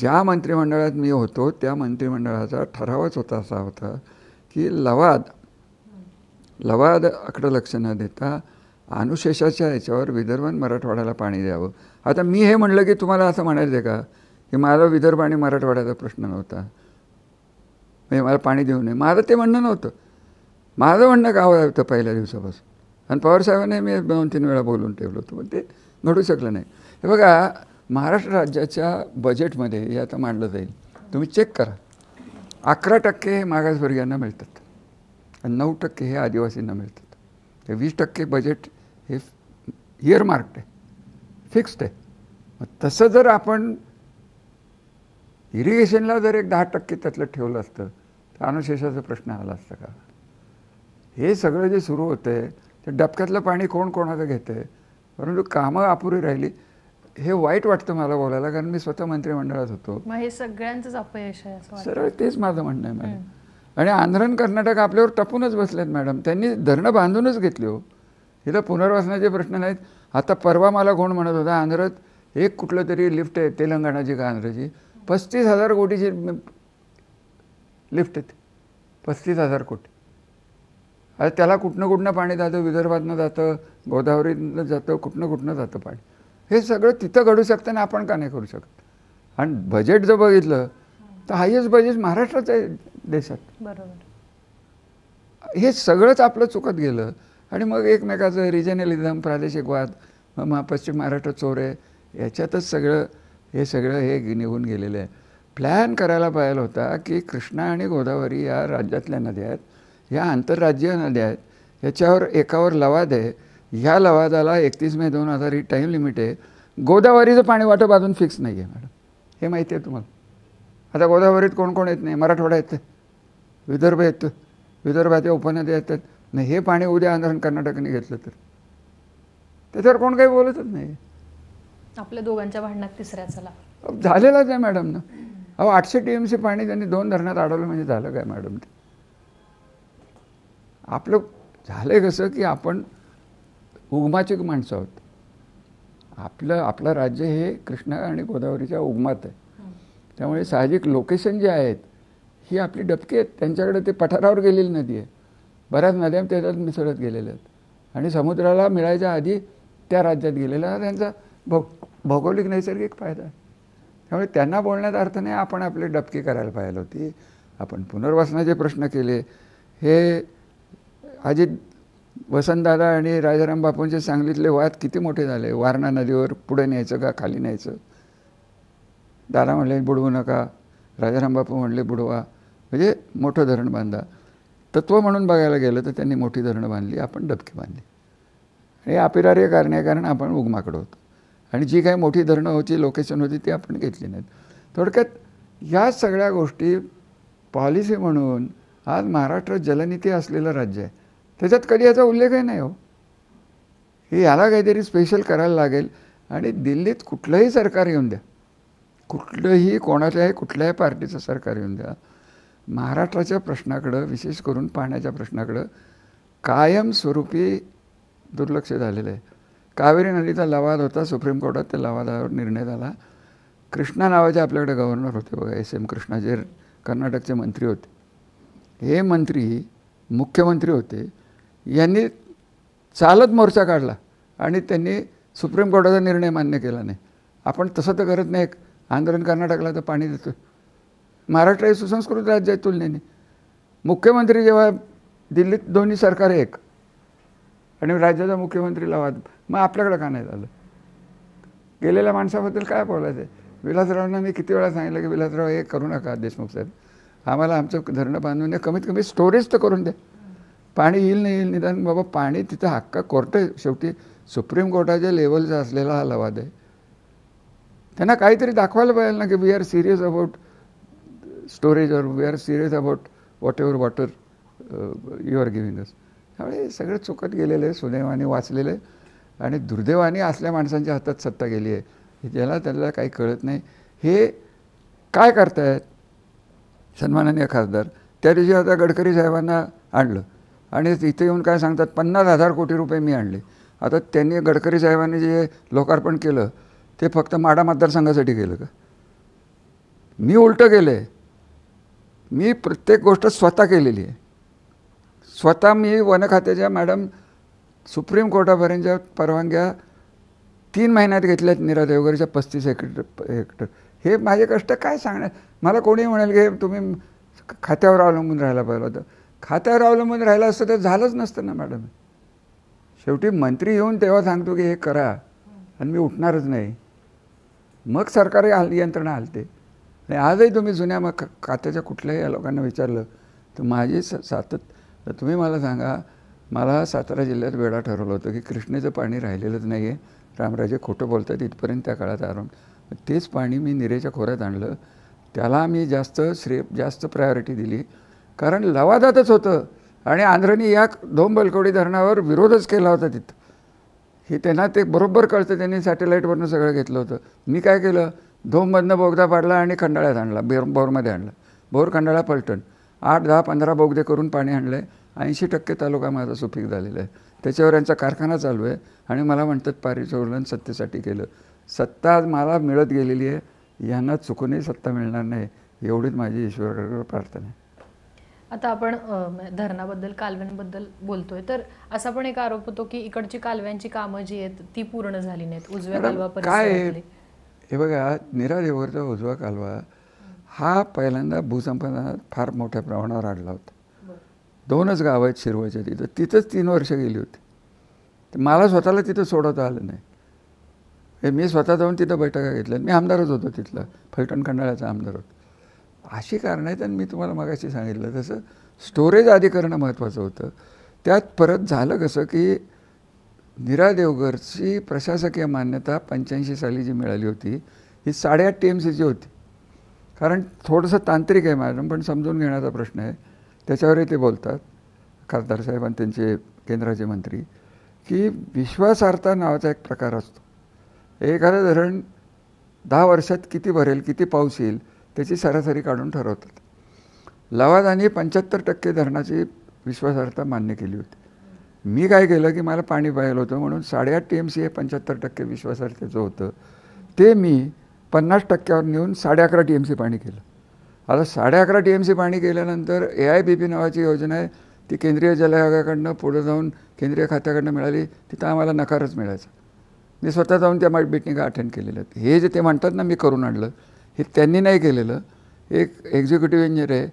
ज्या मंत्रिमंडळात मी होतो त्या मंत्रिमंडळाचा ठरावच होता असा होता की लवाद लवाद आकडं लक्ष न देता अनुशेषाच्या याच्यावर आणि मराठवाड्याला पाणी द्यावं आता मी हे म्हणलं की तुम्हाला असं म्हणायचं आहे का की माझा विदर्भ आणि मराठवाड्याचा प्रश्न नव्हता म्हणजे मला पाणी देऊ नये माझं ते म्हणणं नव्हतं माझं म्हणणं का होतं पहिल्या दिवसापासून आणि पवारसाहेबांनी मी दोन तीन वेळा बोलून ठेवलं होतं पण ते घडू शकलं नाही हे बघा महाराष्ट्र राज्याच्या बजेटमध्ये हे आता मांडलं जाईल तुम्ही चेक करा अकरा टक्के हे मागासवर्गीयांना मिळतात आणि नऊ टक्के हे आदिवासींना मिळतात तर वीस टक्के बजेट हे इयरमार्क्ड आहे फिक्स्ड आहे मग तसं जर आपण इरिगेशनला जर एक दहा टक्के त्यातलं ठेवलं असतं तर अनुशेषाचा प्रश्न आला असता का हे सगळं जे सुरू होतं आहे तर डबक्यातलं पाणी कोण कोणाचं घेतं आहे परंतु कामं अपुरी राहिली हे वाईट वाटतं मला बोलायला कारण मी स्वतः मंत्रिमंडळात होतो हे सगळ्यांचंच अपयश आहे सरळ तेच माझं म्हणणं आहे मॅडम आणि आंध्रन कर्नाटक आपल्यावर टपूनच बसलेत मॅडम त्यांनी धरणं बांधूनच घेतली हो तिथं पुनर्वसनाचे प्रश्न नाहीत आता परवा मला कोण म्हणत होता आंध्रात एक कुठलं तरी लिफ्ट आहे तेलंगणाची का आंध्राची पस्तीस हजार कोटीची लिफ्ट आहेत पस्तीस हजार कोटी आता त्याला कुठनं कुठनं पाणी जातं विदर्भातनं जातं गोदावरीनं जातं कुठनं कुठनं जातं पाणी हे सगळं तिथं घडू शकतं आणि आपण का नाही करू शकत आणि बजेट जर बघितलं तर हायेस्ट बजेट महाराष्ट्राचं आहे देशात बरोबर हे सगळंच आपलं चुकत गेलं आणि मग एकमेकाचं रिजनलिझम प्रादेशिकवाद मग पश्चिम महाराष्ट्र चोर आहे याच्यातच सगळं हे सगळं हे निघून गेलेलं आहे प्लॅन करायला पाहिलं होता की कृष्णा आणि गोदावरी या राज्यातल्या नद्या आहेत ह्या आंतरराज्य नद्या आहेत ह्याच्यावर एकावर लवाद आहे ह्या लवादाला एकतीस मे दोन हजार ही टाईम लिमिट आहे गोदावरीचं पाणी वाटप अजून फिक्स नाही आहे मॅडम हे माहिती आहे तुम्हाला आता गोदावरीत कोण कोण येत नाही मराठवाडा येतं विदर्भ येतो विदर्भातल्या उपनद्या येतात नाही हे पाणी उद्या आंध्र कर्नाटकने घेतलं तर त्याच्यावर कोण काही बोलतच नाही आपल्या दोघांच्या भांडणात तिसऱ्याचा झालेलाच आहे मॅडम ना अहो आठशे टी एम सी पाणी त्यांनी दोन धरणात अडवलं म्हणजे झालं काय मॅडम ते आपलं झालं आहे कसं की आपण उगमाची माणसं आहोत आपलं आपलं राज्य हे कृष्णा आणि गोदावरीच्या उगमात आहे त्यामुळे साहजिक लोकेशन जे आहेत ही आपली डबकी आहेत त्यांच्याकडे ते पठारावर गेलेली नदी आहे बऱ्याच नद्या त्याच्यात मिसळत गेलेल्या आहेत आणि समुद्राला मिळायच्या आधी त्या राज्यात गेलेला त्यांचा भौ भौगोलिक नैसर्गिक फायदा आहे त्यामुळे त्यांना बोलण्यात अर्थ नाही आपण आपली डबकी करायला पाहिजे होती आपण पुनर्वसनाचे प्रश्न केले हे अजित वसंतदादा आणि राजाराम बापूंचे सांगलीतले वाद किती मोठे झाले वारणा नदीवर पुढे न्यायचं का खाली न्यायचं दादा म्हणले बुडवू नका राजाराम बापू म्हणले बुडवा म्हणजे मोठं धरण बांधा तत्व म्हणून बघायला गेलं तर त्यांनी मोठी धरणं बांधली आपण डबके बांधली आणि अपिरार्य कारण आपण उगमाकडं होतो आणि जी काही मोठी धरणं होती लोकेशन होती ती आपण घेतली नाहीत थोडक्यात या सगळ्या गोष्टी पॉलिसी म्हणून आज महाराष्ट्र जलनीती असलेलं राज्य आहे त्याच्यात कधी याचा उल्लेखही नाही हो हे याला काहीतरी स्पेशल करायला लागेल आणि दिल्लीत कुठलंही सरकार येऊन द्या कुठलंही कोणाच्याही कुठल्याही पार्टीचं सरकार येऊन द्या महाराष्ट्राच्या प्रश्नाकडं विशेष करून पाण्याच्या प्रश्नाकडं कायमस्वरूपी दुर्लक्ष झालेलं आहे कावेरी नदीचा लवाद होता सुप्रीम कोर्टात त्या लवादावर निर्णय झाला कृष्णा नावाचे आपल्याकडे गव्हर्नर होते बघा एस एम कृष्णा जे कर्नाटकचे मंत्री होते हे मंत्री मुख्यमंत्री होते यांनी चालत मोर्चा काढला आणि त्यांनी सुप्रीम कोर्टाचा निर्णय मान्य केला नाही आपण तसं तर करत नाही एक आंदोलन कर्नाटकला तर पाणी देतो महाराष्ट्र हे सुसंस्कृत राज्य आहे तुलनेने मुख्यमंत्री जेव्हा दिल्लीत दोन्ही सरकार एक आणि राज्याचा मुख्यमंत्रीला वाद मग आपल्याकडं का नाही झालं गेलेल्या माणसाबद्दल काय बोलायचं आहे विलासरावांना मी किती वेळा सांगितलं की विलासराव हे करू नका देशमुख साहेब आम्हाला आमचं धरणं बांधून कमीत कमी स्टोरेज तर करून द्या पाणी येईल नाही येईल निदान बाबा पाणी तिथं हक्क कोर्ट शेवटी सुप्रीम कोर्टाच्या लेवलचा असलेला हा लवाद आहे त्यांना काहीतरी दाखवायला पाहिजे ना की we are serious about storage और we are serious about whatever water you are giving us त्यामुळे सगळं चुकत गेलेलं आहे सुदैवाने वाचलेलं आहे आणि दुर्दैवाने असल्या माणसांच्या हातात सत्ता गेली आहे ज्याला त्याला काही कळत नाही हे काय करतायत सन्माननीय खासदार त्या दिवशी आता गडकरी साहेबांना आणलं आणि इथे येऊन काय सांगतात पन्नास हजार कोटी रुपये मी आणले आता त्यांनी गडकरी साहेबांनी जे लोकार्पण केलं ते फक्त माडा मतदारसंघासाठी केलं का मी उलटं केलं आहे मी प्रत्येक गोष्ट स्वतः केलेली आहे स्वतः मी वन खात्याच्या मॅडम सुप्रीम कोर्टापर्यंतच्या परवानग्या तीन महिन्यात घेतल्यात नीरा देवगरीच्या पस्तीस हेक्टर हेक्टर हे माझे कष्ट काय सांगणार मला कोणी म्हणेल की तुम्ही खात्यावर अवलंबून राहायला पाहिलं होतं खात्यावर अवलंबून राहिलं असतं तर झालंच नसतं ना मॅडम शेवटी मंत्री येऊन तेव्हा सांगतो की हे करा आणि मी उठणारच नाही मग सरकारी हाल यंत्रणा हलते आणि आजही तुम्ही जुन्या मग खात्याच्या कुठल्याही लोकांना विचारलं तर माझी स सातत तुम्ही मला सांगा मला सातारा जिल्ह्यात वेळा ठरवलं होतं की कृष्णेचं पाणी राहिलेलंच नाही आहे रामराजे खोटं बोलतात इथपर्यंत त्या काळात आराम तेच पाणी मी निरेच्या खोऱ्यात आणलं त्याला मी जास्त श्रेय जास्त प्रायोरिटी दिली कारण लवादातच होतं आणि आंध्रनी या बलकवडी धरणावर विरोधच केला होता तिथं हे त्यांना ते बरोबर कळतं त्यांनी सॅटेलाईटवरनं सगळं घेतलं होतं मी काय केलं धोममधनं बोगदा पाडला आणि खंडाळ्यात आणला बेर बोरमध्ये आणला बोर खंडाळा पलटण आठ दहा पंधरा बोगदे करून पाणी आणलं आहे ऐंशी टक्के तालुका माझा सुपीक झालेला आहे त्याच्यावर यांचा कारखाना चालू आहे आणि मला म्हणतात पारितोलन सत्तेसाठी केलं सत्ता मला मिळत गेलेली आहे यांना चुकूनही सत्ता मिळणार नाही एवढीच माझी ईश्वराकडे प्रार्थना आहे आता आपण धरणाबद्दल कालव्यांबद्दल बोलतोय तर असा पण एक आरोप होतो की इकडची कालव्यांची कामं जी आहेत ती पूर्ण झाली नाहीत उजव्या कालवा काय हे बघा निरा देवरचा उजवा कालवा हा पहिल्यांदा भूसंपादनात फार मोठ्या प्रमाणावर आणला होता दोनच गाव आहेत शिरवळच्या तिथं तिथंच तीन वर्ष गेली होती तर मला स्वतःला तिथं सोडवता आलं नाही मी स्वतः जाऊन तिथं बैठका घेतल्या मी आमदारच होतो तिथलं फलटण खंडाळ्याचा आमदार होतो अशी कारणं आहेत आणि मी तुम्हाला मगाशी सांगितलं तसं स्टोरेज आधी करणं महत्त्वाचं होतं त्यात परत झालं कसं की निरा देवघरची प्रशासकीय मान्यता पंच्याऐंशी साली जी मिळाली होती ही साडेआठ टी एम सीची होती कारण थोडंसं तांत्रिक आहे मॅडम पण समजून घेण्याचा प्रश्न आहे त्याच्यावरही ते बोलतात खासदार साहेब आणि त्यांचे केंद्राचे मंत्री की विश्वासार्हता नावाचा एक प्रकार असतो एखादं धरण दहा वर्षात किती भरेल किती पाऊस येईल त्याची सरासरी काढून ठरवतात लवादाने पंच्याहत्तर टक्के धरणाची विश्वासार्हता मान्य केली होती मी काय केलं की मला पाणी पाहिलं होतं म्हणून साडेआठ टी एम सी हे पंच्याहत्तर टक्के विश्वासार्हतेचं होतं ते मी पन्नास टक्क्यावर नेऊन साडे अकरा टी एम सी पाणी केलं आता साडे अकरा टी एम सी पाणी केल्यानंतर ए आय बी पी नावाची योजना आहे ती केंद्रीय जल आयोगाकडनं पुढं जाऊन केंद्रीय खात्याकडनं मिळाली तिथं आम्हाला नकारच मिळायचा मी स्वतः जाऊन त्या मीटिंगा अटेंड केलेल्या आहेत हे जे ते म्हणतात ना मी करून आणलं हे त्यांनी नाही केलेलं एक एक्झिक्युटिव्ह इंजिनियर आहे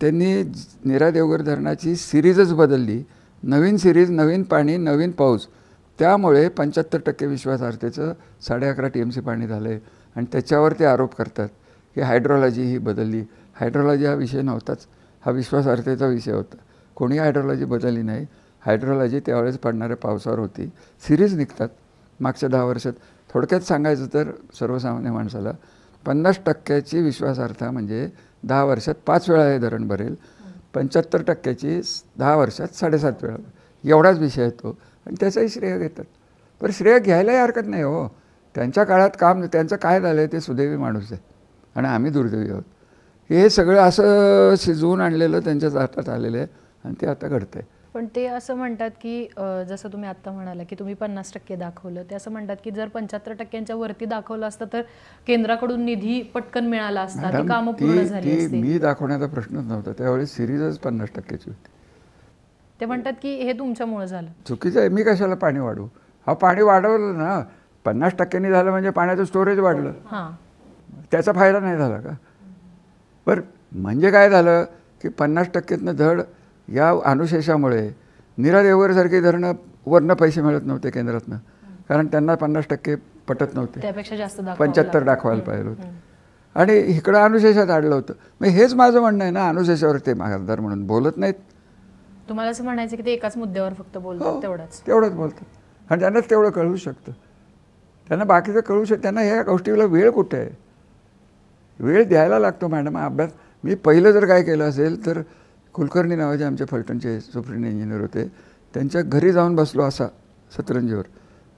त्यांनी निरा देवघर धरणाची सिरीजच बदलली नवीन सिरीज नवीन पाणी नवीन पाऊस त्यामुळे पंच्याहत्तर टक्के विश्वासार्हतेचं साडे अकरा टी एम सी पाणी झालं आहे आणि त्याच्यावर ते आरोप करतात की हायड्रोलॉजी ही बदलली हायड्रोलॉजी हा विषय नव्हताच हा विश्वासार्हतेचा विषय होता कोणी हायड्रोलॉजी बदलली नाही हायड्रोलॉजी त्यावेळेस पडणाऱ्या पावसावर होती सिरीज निघतात मागच्या दहा वर्षात थोडक्यात सांगायचं तर सर्वसामान्य माणसाला पन्नास टक्क्याची विश्वासार्हता म्हणजे दहा वर्षात पाच वेळा हे धरण भरेल पंच्याहत्तर टक्क्याची दहा वर्षात साडेसात वेळा एवढाच विषय येतो आणि त्याचाही श्रेय घेतात पण श्रेय घ्यायलाही हरकत नाही हो त्यांच्या काळात काम त्यांचं काय झालं आहे ते सुदैवी माणूस आहे आणि आम्ही दुर्दैवी आहोत हे सगळं असं शिजवून आणलेलं त्यांच्या हातात आलेलं आहे आणि ते आता घडतं आहे पण ते असं म्हणतात की जसं तुम्ही आत्ता म्हणाला की तुम्ही पन्नास टक्के दाखवलं ते असं म्हणतात की जर पंच्याहत्तर टक्क्यांच्या वरती दाखवलं असतं तर केंद्राकडून निधी पटकन मिळाला असता ती कामं पूर्ण झाली मी दाखवण्याचा प्रश्नच नव्हता त्यावेळेस सिरीजच पन्नास टक्क्याची होती ते म्हणतात की हे तुमच्यामुळे झालं चुकीचं आहे मी कशाला पाणी वाढवू हा पाणी वाढवलं ना पन्नास टक्क्यांनी झालं म्हणजे पाण्याचं स्टोरेज वाढलं त्याचा फायदा नाही झाला का बरं म्हणजे काय झालं की पन्नास टक्क्यातनं धड या अनुशेषामुळे नीरा धरणं वरनं पैसे मिळत नव्हते केंद्रातनं कारण त्यांना पन्नास टक्के पटत नव्हते त्यापेक्षा जास्त पंच्याहत्तर दाखवायला पाहिजे होतं आणि इकडं अनुशेषात आडलं होतं मग हेच माझं म्हणणं आहे ना अनुशेषावर ते मागासदार म्हणून बोलत नाहीत तुम्हाला असं म्हणायचं की ते एकाच मुद्द्यावर फक्त बोलतात हो, तेवढंच तेवढंच बोलतात आणि त्यांनाच तेवढं कळू शकतं त्यांना बाकीचं कळू शकतं त्यांना ह्या गोष्टीला वेळ कुठे आहे वेळ द्यायला लागतो मॅडम अभ्यास मी पहिलं जर काय केलं असेल तर कुलकर्णी नावाचे आमच्या फलटणचे सुप्रिन इंजिनियर होते त्यांच्या घरी जाऊन बसलो असा सतरंजीवर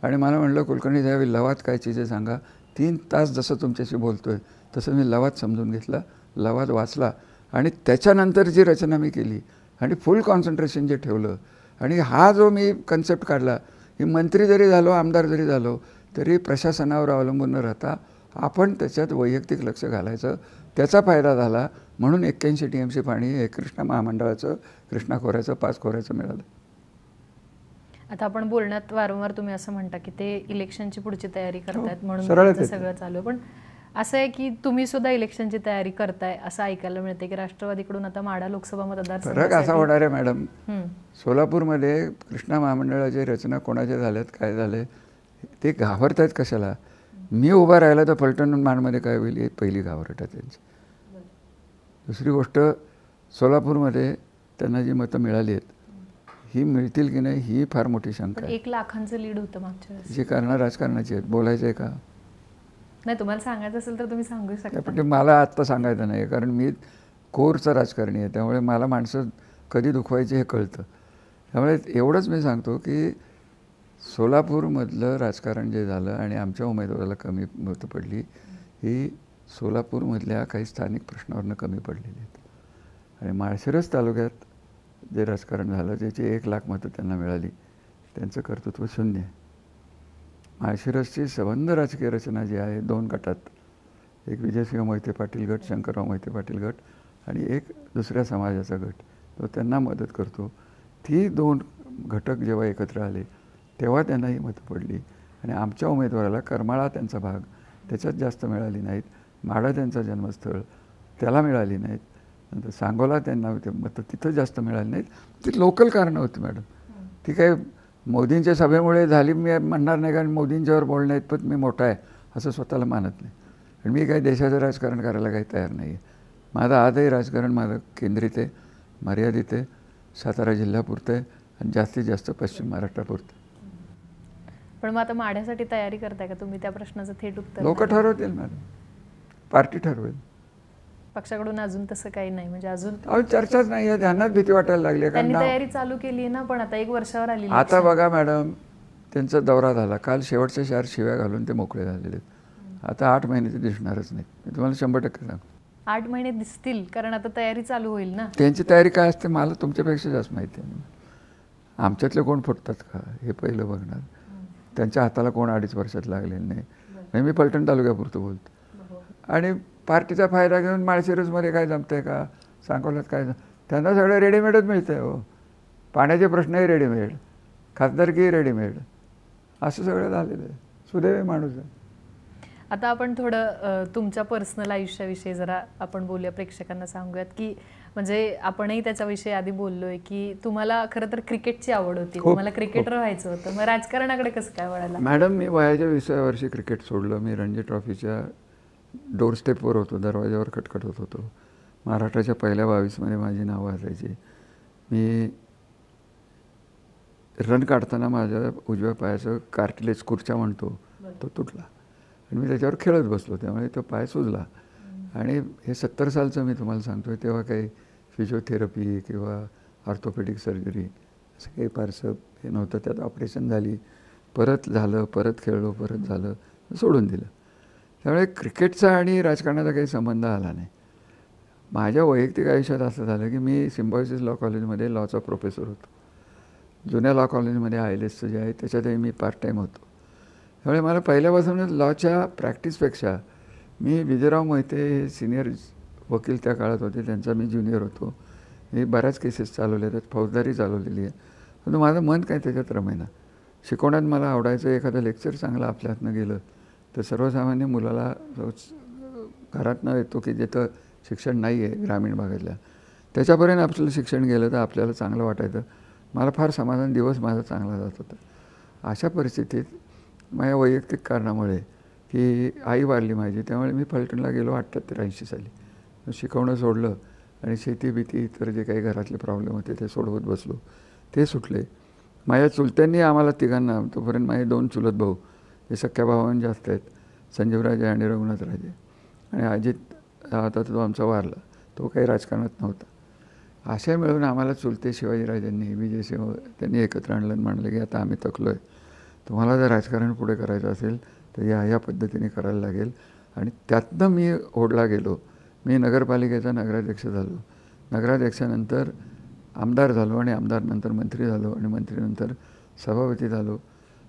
आणि मला म्हणलं कुलकर्णी साहेब लवात काय चिजे सांगा तीन तास जसं तुमच्याशी बोलतो आहे तसं मी लवात समजून घेतला लवात वाचला आणि त्याच्यानंतर जी रचना मी केली आणि फुल कॉन्सन्ट्रेशन जे ठेवलं आणि हा जो मी कन्सेप्ट काढला की मंत्री जरी झालो आमदार जरी झालो तरी प्रशासनावर अवलंबून न राहता आपण त्याच्यात वैयक्तिक लक्ष घालायचं त्याचा फायदा झाला म्हणून एक्क्याऐंशी टी एम सी पाणी हे कृष्णा महामंडळाचं कृष्णा खोऱ्याचं पाच खोऱ्याचं मिळालं आता आपण बोलण्यात वारंवार तुम्ही असं म्हणता की ते इलेक्शनची पुढची तयारी हो, करतायत म्हणून सगळं चालू पण असं आहे की तुम्ही सुद्धा इलेक्शनची तयारी करताय असं ऐकायला मिळते की राष्ट्रवादीकडून आता माडा लोकसभा मतदार फरक असा होणार आहे मॅडम सोलापूरमध्ये कृष्णा महामंडळाची रचना कोणाच्या झाल्यात काय झाले ते घाबरतायत कशाला मी उभा राहिला तर पलटण मानमध्ये काय होईल पहिली घाबरट त्यांची दुसरी गोष्ट सोलापूरमध्ये त्यांना जी मतं मिळाली आहेत ही मिळतील की नाही ही फार मोठी शंका आहे एक लाखांचं लीड होतं मागच्या जी कारण राजकारणाची आहेत बोलायचं आहे का नाही तुम्हाला सांगायचं असेल तर तुम्ही सांगू शकता पण मला आत्ता सांगायचं नाही कारण मी कोरचा राजकारणी आहे त्यामुळे मला माणसं कधी दुखवायचे हे कळतं त्यामुळे एवढंच मी सांगतो की सोलापूरमधलं राजकारण जे झालं आणि आमच्या उमेदवाराला कमी मतं पडली ही सोलापूरमधल्या काही स्थानिक प्रश्नावरनं कमी पडलेले आहेत आणि माळशिरस तालुक्यात जे राजकारण झालं ज्याची एक लाख मतं त्यांना मिळाली त्यांचं कर्तृत्व शून्य आहे माळशिरसची सबंध राजकीय रचना जी आहे दोन गटात एक विजयसिंह मोहिते पाटील गट शंकरराव मोहिते पाटील गट आणि एक दुसऱ्या समाजाचा गट तो त्यांना मदत करतो ती दोन घटक जेव्हा एकत्र आले तेव्हा त्यांना ही मतं पडली आणि आमच्या उमेदवाराला करमाळा त्यांचा भाग त्याच्यात जास्त मिळाली नाहीत माडा त्यांचा जन्मस्थळ त्याला मिळाली नाहीत नंतर सांगोला त्यांना होते मग तिथं जास्त मिळाली नाहीत ती लोकल कारणं होती मॅडम ती काय मोदींच्या सभेमुळे झाली मी म्हणणार नाही कारण मोदींच्यावर बोलणं पण मी मोठा आहे असं स्वतःला मानत नाही आणि मी काही देशाचं राजकारण करायला काही तयार नाही आहे माझं आजही राजकारण माझं केंद्रित आहे मर्यादित आहे सातारा जिल्ह्यापुरतं आहे आणि जास्तीत जास्त पश्चिम महाराष्ट्रापुरतं पण मग आता माढ्यासाठी तयारी करताय का तुम्ही त्या प्रश्नाचं थेट उत्तर लोक ठरवतील मॅडम पार्टी ठरवेल पक्षाकडून अजून तसं काही नाही म्हणजे अजून चर्चाच नाही आहे त्यांनाच भीती वाटायला लागली कारण तयारी चालू केली ना पण आता एक वर्षावर आली आता बघा मॅडम त्यांचा दौरा झाला काल शेवटच्या शहर शिव्या घालून ते मोकळे झालेले आता आठ महिने ते दिसणारच नाही मी तुम्हाला शंभर टक्के आठ महिने दिसतील कारण आता तयारी चालू होईल ना त्यांची तयारी काय असते मला तुमच्यापेक्षा जास्त माहिती आहे आमच्यातले कोण फुटतात का हे पहिलं बघणार त्यांच्या हाताला कोण अडीच वर्षात लागलेलं नाही मी पलटण तालुक्यापुरतं बोलतो आणि पार्टीचा फायदा घेऊन माळशिरसमध्ये काय जमतंय का सांगोल्यात काय जम त्यांना सगळं रेडीमेडच मिळतं हो पाण्याचे प्रश्नही रेडीमेड खासदारकीही रेडीमेड असं सगळं झालेलं आहे सुदैवी माणूस आहे आता आपण थोडं तुमच्या पर्सनल आयुष्याविषयी जरा आपण बोलूया प्रेक्षकांना सांगूयात की म्हणजे आपणही त्याच्याविषयी आधी बोललोय की तुम्हाला खरं तर क्रिकेटची आवड होती तुम्हाला क्रिकेटर व्हायचं होतं मग राजकारणाकडे कसं काय वळायला मॅडम मी वयाच्या विसाव्या वर्षी क्रिकेट सोडलं मी रणजी ट्रॉफीच्या डोरस्टेपवर होतो दरवाज्यावर होत होतो महाराष्ट्राच्या पहिल्या बावीसमध्ये माझी नावं असायची मी रन काढताना माझ्या उजव्या पायाचं कार्टिलेज खुर्च्या म्हणतो तो तुटला आणि मी त्याच्यावर खेळत बसलो त्यामुळे तो पाय सुजला आणि हे सत्तर सालचं मी तुम्हाला सांगतो आहे तेव्हा काही फिजिओथेरपी किंवा ऑर्थोपेडिक सर्जरी असं काही फारसं हे नव्हतं त्यात ऑपरेशन झाली परत झालं परत खेळलो परत झालं सोडून दिलं त्यामुळे क्रिकेटचा आणि राजकारणाचा काही संबंध आला नाही माझ्या वैयक्तिक आयुष्यात असं झालं की मी सिम्बॉयसिस लॉ कॉलेजमध्ये लॉचा प्रोफेसर होतो जुन्या लॉ कॉलेजमध्ये आय एल एसचं जे आहे त्याच्यातही मी पार्ट टाईम होतो त्यामुळे मला पहिल्यापासूनच लॉच्या प्रॅक्टिसपेक्षा मी विजयराव मोहिते हे सिनियर वकील त्या काळात होते त्यांचा मी ज्युनियर होतो मी बऱ्याच केसेस चालवल्या आहेत फौजदारी चालवलेली आहे परंतु माझं मन काय त्याच्यात रमेना शिकवण्यात मला आवडायचं एखादं लेक्चर चांगलं आपल्या हातनं गेलं तर सर्वसामान्य मुलाला घरातनं येतो की जिथं शिक्षण नाही आहे ग्रामीण भागातल्या त्याच्यापर्यंत आपलं शिक्षण गेलं तर आपल्याला चांगलं वाटायचं मला फार समाधान दिवस माझा चांगला जात होता अशा परिस्थितीत माझ्या वैयक्तिक कारणामुळे की आई वारली माझी त्यामुळे मी फलटणला गेलो अठ्ठ्याहत्तर ऐंशी साली शिकवणं सोडलं आणि शेती भीती इतर जे काही घरातले प्रॉब्लेम होते ते सोडवत बसलो ते सुटले माझ्या चुलत्यांनी आम्हाला तिघांना तोपर्यंत माझे दोन चुलत भाऊ हे सख्या भावान जास्त आहेत संजीवराजे आणि रघुनाथराजे आणि अजित आता तो आमचा वारला तो काही राजकारणात नव्हता असे मिळून आम्हाला चुलते शिवाजीराजांनी विजयसिंह त्यांनी एकत्र आणलं म्हणलं की आता आम्ही थकलो आहे तुम्हाला जर राजकारण पुढे करायचं असेल तर या ह्या पद्धतीने करायला लागेल आणि त्यातनं मी ओढला गेलो मी नगरपालिकेचा नगराध्यक्ष झालो नगराध्यक्षानंतर आमदार झालो आणि आमदारनंतर मंत्री झालो आणि मंत्रीनंतर सभापती झालो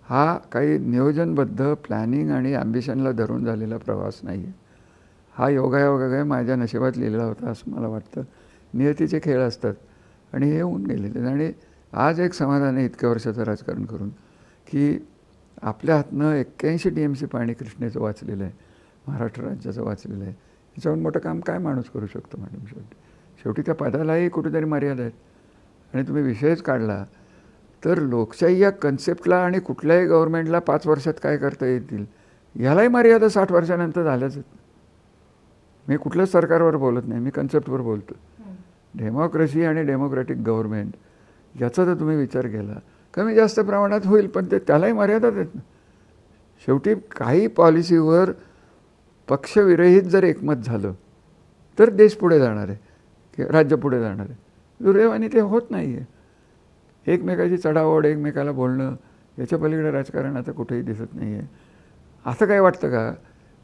हा काही नियोजनबद्ध प्लॅनिंग आणि ॲम्बिशनला धरून झालेला प्रवास नाही आहे हा काय माझ्या नशिबात लिहिलेला होता असं मला वाटतं नियतीचे खेळ असतात आणि हे होऊन गेलेले आणि आज एक समाधान आहे इतक्या वर्षाचं राजकारण करून की आपल्या हातनं एक्क्याऐंशी डी एम सी पाणी कृष्णेचं वाचलेलं आहे महाराष्ट्र राज्याचं वाचलेलं आहे याच्यावर मोठं काम काय माणूस करू शकतो मॅडम शेवटी शेवटी त्या पदालाही कुठेतरी मर्यादा आहेत आणि तुम्ही विषयच काढला तर लोकशाही या कन्सेप्टला आणि कुठल्याही गव्हर्नमेंटला पाच वर्षात काय करता येतील यालाही मर्यादा साठ वर्षानंतर झाल्याच मी कुठल्याच सरकारवर बोलत नाही मी कन्सेप्टवर बोलतो डेमोक्रेसी आणि डेमोक्रॅटिक गव्हर्नमेंट याचा जर तुम्ही विचार केला कमी जास्त प्रमाणात होईल पण ते त्यालाही मर्यादा देत ना शेवटी काही पॉलिसीवर पक्षविरहित जर एकमत झालं तर देश पुढे जाणार आहे राज्य पुढे जाणार आहे दुर्दैवाने ते होत नाही आहे एकमेकाची चढावड एकमेकाला बोलणं याच्या पलीकडे राजकारण आता कुठेही दिसत नाही आहे असं काय वाटतं का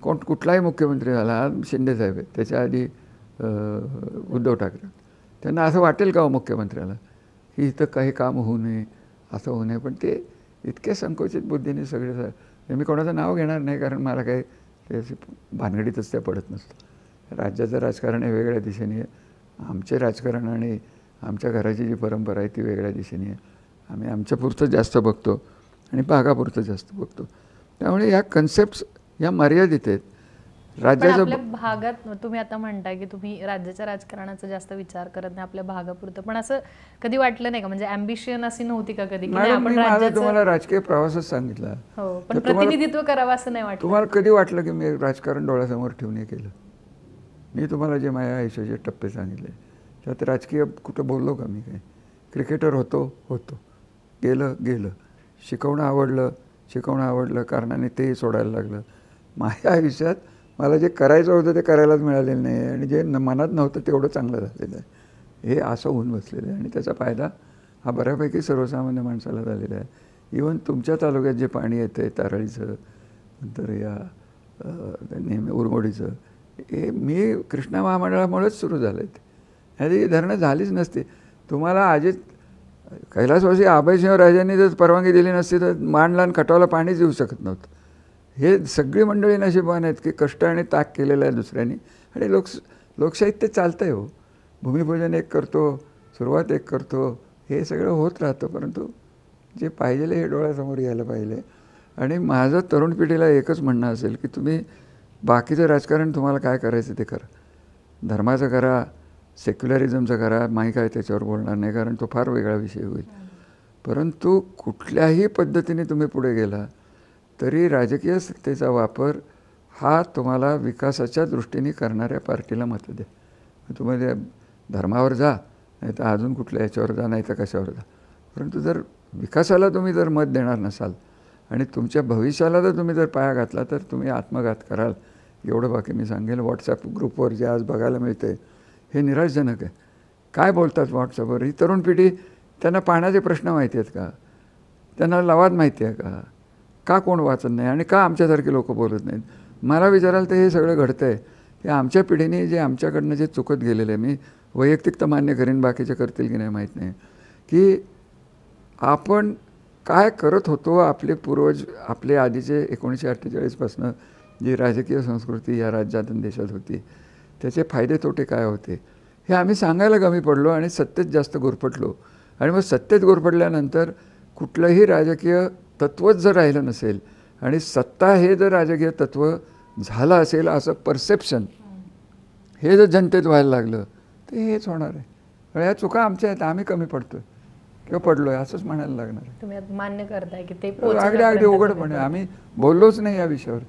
कोण कुठलाही मुख्यमंत्री झाला आज शिंदेसाहेब आहेत त्याच्या आधी उद्धव ठाकरे त्यांना असं वाटेल का हो मुख्यमंत्र्याला की इथं काही काम होऊ नये असं होऊ नये पण ते इतक्या संकोचित बुद्धीने सगळे मी कोणाचं नाव घेणार नाही कारण मला काही ते भानगडीतच त्या पडत नसतं राज्याचं राजकारण हे वेगळ्या दिशेने आमचे राजकारण आणि आमच्या घराची जी परंपरा आहे ती वेगळ्या दिशेने आहे आम्ही आमच्यापुरतं जास्त बघतो आणि भागापुरतं जास्त बघतो त्यामुळे या कन्सेप्ट या मर्यादित आहेत राज्याचं भागात तुम्ही आता म्हणताय की तुम्ही राज्याच्या राजकारणाचा जास्त विचार करत नाही आपल्या भागापुरतं पण असं कधी वाटलं नाही का म्हणजे अम्बिशियन अशी नव्हती का कधी तुम्हाला राजकीय प्रवासच सांगितला हो पण प्रतिनिधित्व करावं असं नाही वाटत तुम्हाला कधी वाटलं की मी राजकारण डोळ्यासमोर ठेवून केलं मी तुम्हाला जे माझ्या आयुष्याचे टप्पे सांगितले किंवा ते राजकीय कुठं बोललो का मी काही क्रिकेटर होतो होतो गेलं गेलं शिकवणं आवडलं शिकवणं आवडलं कारणाने तेही सोडायला लागलं माझ्या आयुष्यात मला जे करायचं होतं ते करायलाच मिळालेलं नाही आहे आणि जे न मनात नव्हतं तेवढं चांगलं झालेलं आहे हे असं होऊन बसलेलं आहे आणि त्याचा फायदा हा बऱ्यापैकी सर्वसामान्य माणसाला झालेला आहे इवन तुमच्या तालुक्यात जे पाणी येतं आहे तारळीचं नंतर या नेहमी उरमोडीचं हे मी कृष्णा महामंडळामुळेच सुरू झालं आहे ते ह्याची धरणं झालीच नसते तुम्हाला आजीत कैलासवासी आभयसिंह राजांनी जर परवानगी दिली नसती तर मांडला खटावला पाणीच येऊ शकत नव्हतं हे सगळी मंडळी नशिबान आहेत की कष्ट आणि ताक केलेला आहे दुसऱ्यांनी आणि लोक लोकशाहीत ते चालतं आहे हो भूमिपूजन एक करतो सुरुवात एक करतो हे सगळं होत राहतं परंतु जे पाहिजे हे डोळ्यासमोर यायला पाहिजे आणि माझं तरुण पिढीला एकच म्हणणं असेल की तुम्ही बाकीचं राजकारण तुम्हाला काय करायचं ते करा धर्माचं करा सेक्युलरिझमचा करा माही आहे त्याच्यावर बोलणार नाही कारण तो फार वेगळा विषय होईल परंतु कुठल्याही पद्धतीने तुम्ही पुढे गेला तरी राजकीय सत्तेचा वापर हा तुम्हाला विकासाच्या दृष्टीने करणाऱ्या पार्टीला मत द्या तुम्ही धर्मावर जा नाही तर अजून कुठल्या याच्यावर जा नाही तर कशावर जा परंतु जर विकासाला तुम्ही जर मत देणार नसाल आणि तुमच्या भविष्याला जर तुम्ही जर पाया घातला तर तुम्ही आत्मघात कराल एवढं बाकी मी सांगेल व्हॉट्सॲप ग्रुपवर जे आज बघायला मिळते हे निराशजनक आहे काय बोलतात व्हॉट्सअपवर ही तरुण पिढी त्यांना पाण्याचे प्रश्न माहिती आहेत का त्यांना लवाद माहिती आहे का का कोण वाचत नाही आणि का आमच्यासारखे लोक बोलत नाहीत मला विचाराल तर हे सगळं घडतं आहे हे आमच्या पिढीने जे आमच्याकडनं जे चुकत गेलेलं आहे मी वैयक्तिक तर मान्य करेन बाकीचे करतील की नाही माहीत नाही की आपण काय करत होतो आपले पूर्वज आपले आधीचे एकोणीसशे अठ्ठेचाळीसपासनं जी राजकीय संस्कृती या राज्यात आणि देशात होती त्याचे फायदे तोटे काय होते हे आम्ही सांगायला कमी पडलो आणि सत्तेत जास्त गुरफटलो आणि मग सत्तेत गुरफटल्यानंतर कुठलंही राजकीय तत्वच जर राहिलं नसेल आणि सत्ता हे जर राजकीय तत्व झालं असेल असं परसेप्शन हे जर जनतेत व्हायला लागलं तर हेच होणार आहे आणि चुका आमच्या आहेत आम्ही कमी पडतो किंवा पडलो आहे असंच म्हणायला लागणार आहे मान्य करताय की ते अगदी अगदी उघडपणे आम्ही बोललोच नाही या विषयावर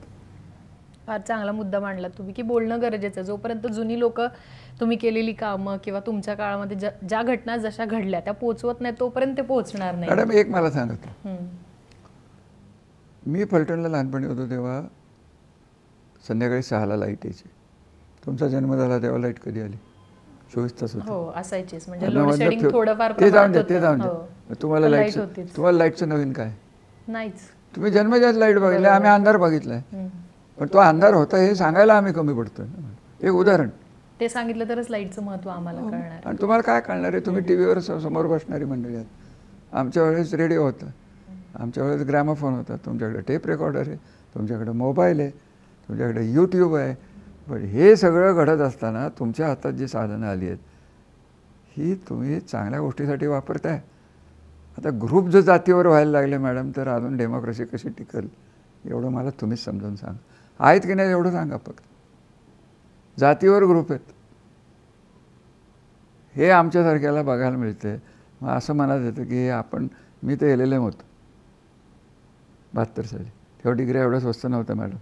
फार चांगला मुद्दा मांडला तुम्ही की बोलणं गरजेचं आहे जोपर्यंत जुनी लोक तुम्ही केलेली कामं किंवा तुमच्या काळामध्ये ज्या घटना जशा घडल्या त्या पोचवत नाही तोपर्यंत ते पोहोचणार नाही मॅडम एक मला सांगत मी फलटणला लहानपणी होतो तेव्हा संध्याकाळी सहाला लाईट यायची तुमचा जन्म झाला तेव्हा लाईट कधी आली चोवीस तास हो असायचे म्हणजे ते जाऊन हो. तुम्हाला लाईट तुम्हाला लाईटचं नवीन काय नाहीच तुम्ही जन्मजात लाईट बघितलं आम्ही अंधार बघितलाय पण तो अंधार होता हे सांगायला आम्ही कमी पडतोय एक उदाहरण ते सांगितलं तरच लाईटचं महत्व आम्हाला हो. कळणार आणि तुम्हाला काय कळणार आहे तुम्ही टी व्हीवर समोर बसणारी मंडळी आहेत आमच्या वेळेस रेडिओ होता आमच्या वेळेस ग्रॅमोफोन होता तुमच्याकडे टेप रेकॉर्डर आहे तुमच्याकडे मोबाईल आहे तुमच्याकडे यूट्यूब आहे पण हे सगळं घडत असताना तुमच्या हातात जी साधनं आली आहेत ही तुम्ही चांगल्या गोष्टीसाठी वापरताय आता ग्रुप जर जातीवर व्हायला लागले मॅडम तर अजून डेमोक्रेसी कशी टिकल एवढं मला तुम्हीच समजून सांगा आहेत की नाही एवढं सांगा फक्त जातीवर ग्रुप आहेत हे आमच्यासारख्याला बघायला मिळते मग असं मनात येतं की आपण मी तर एलेले होत बहात्तर साली तेव्हा डिग्री एवढं स्वस्त नव्हतं मॅडम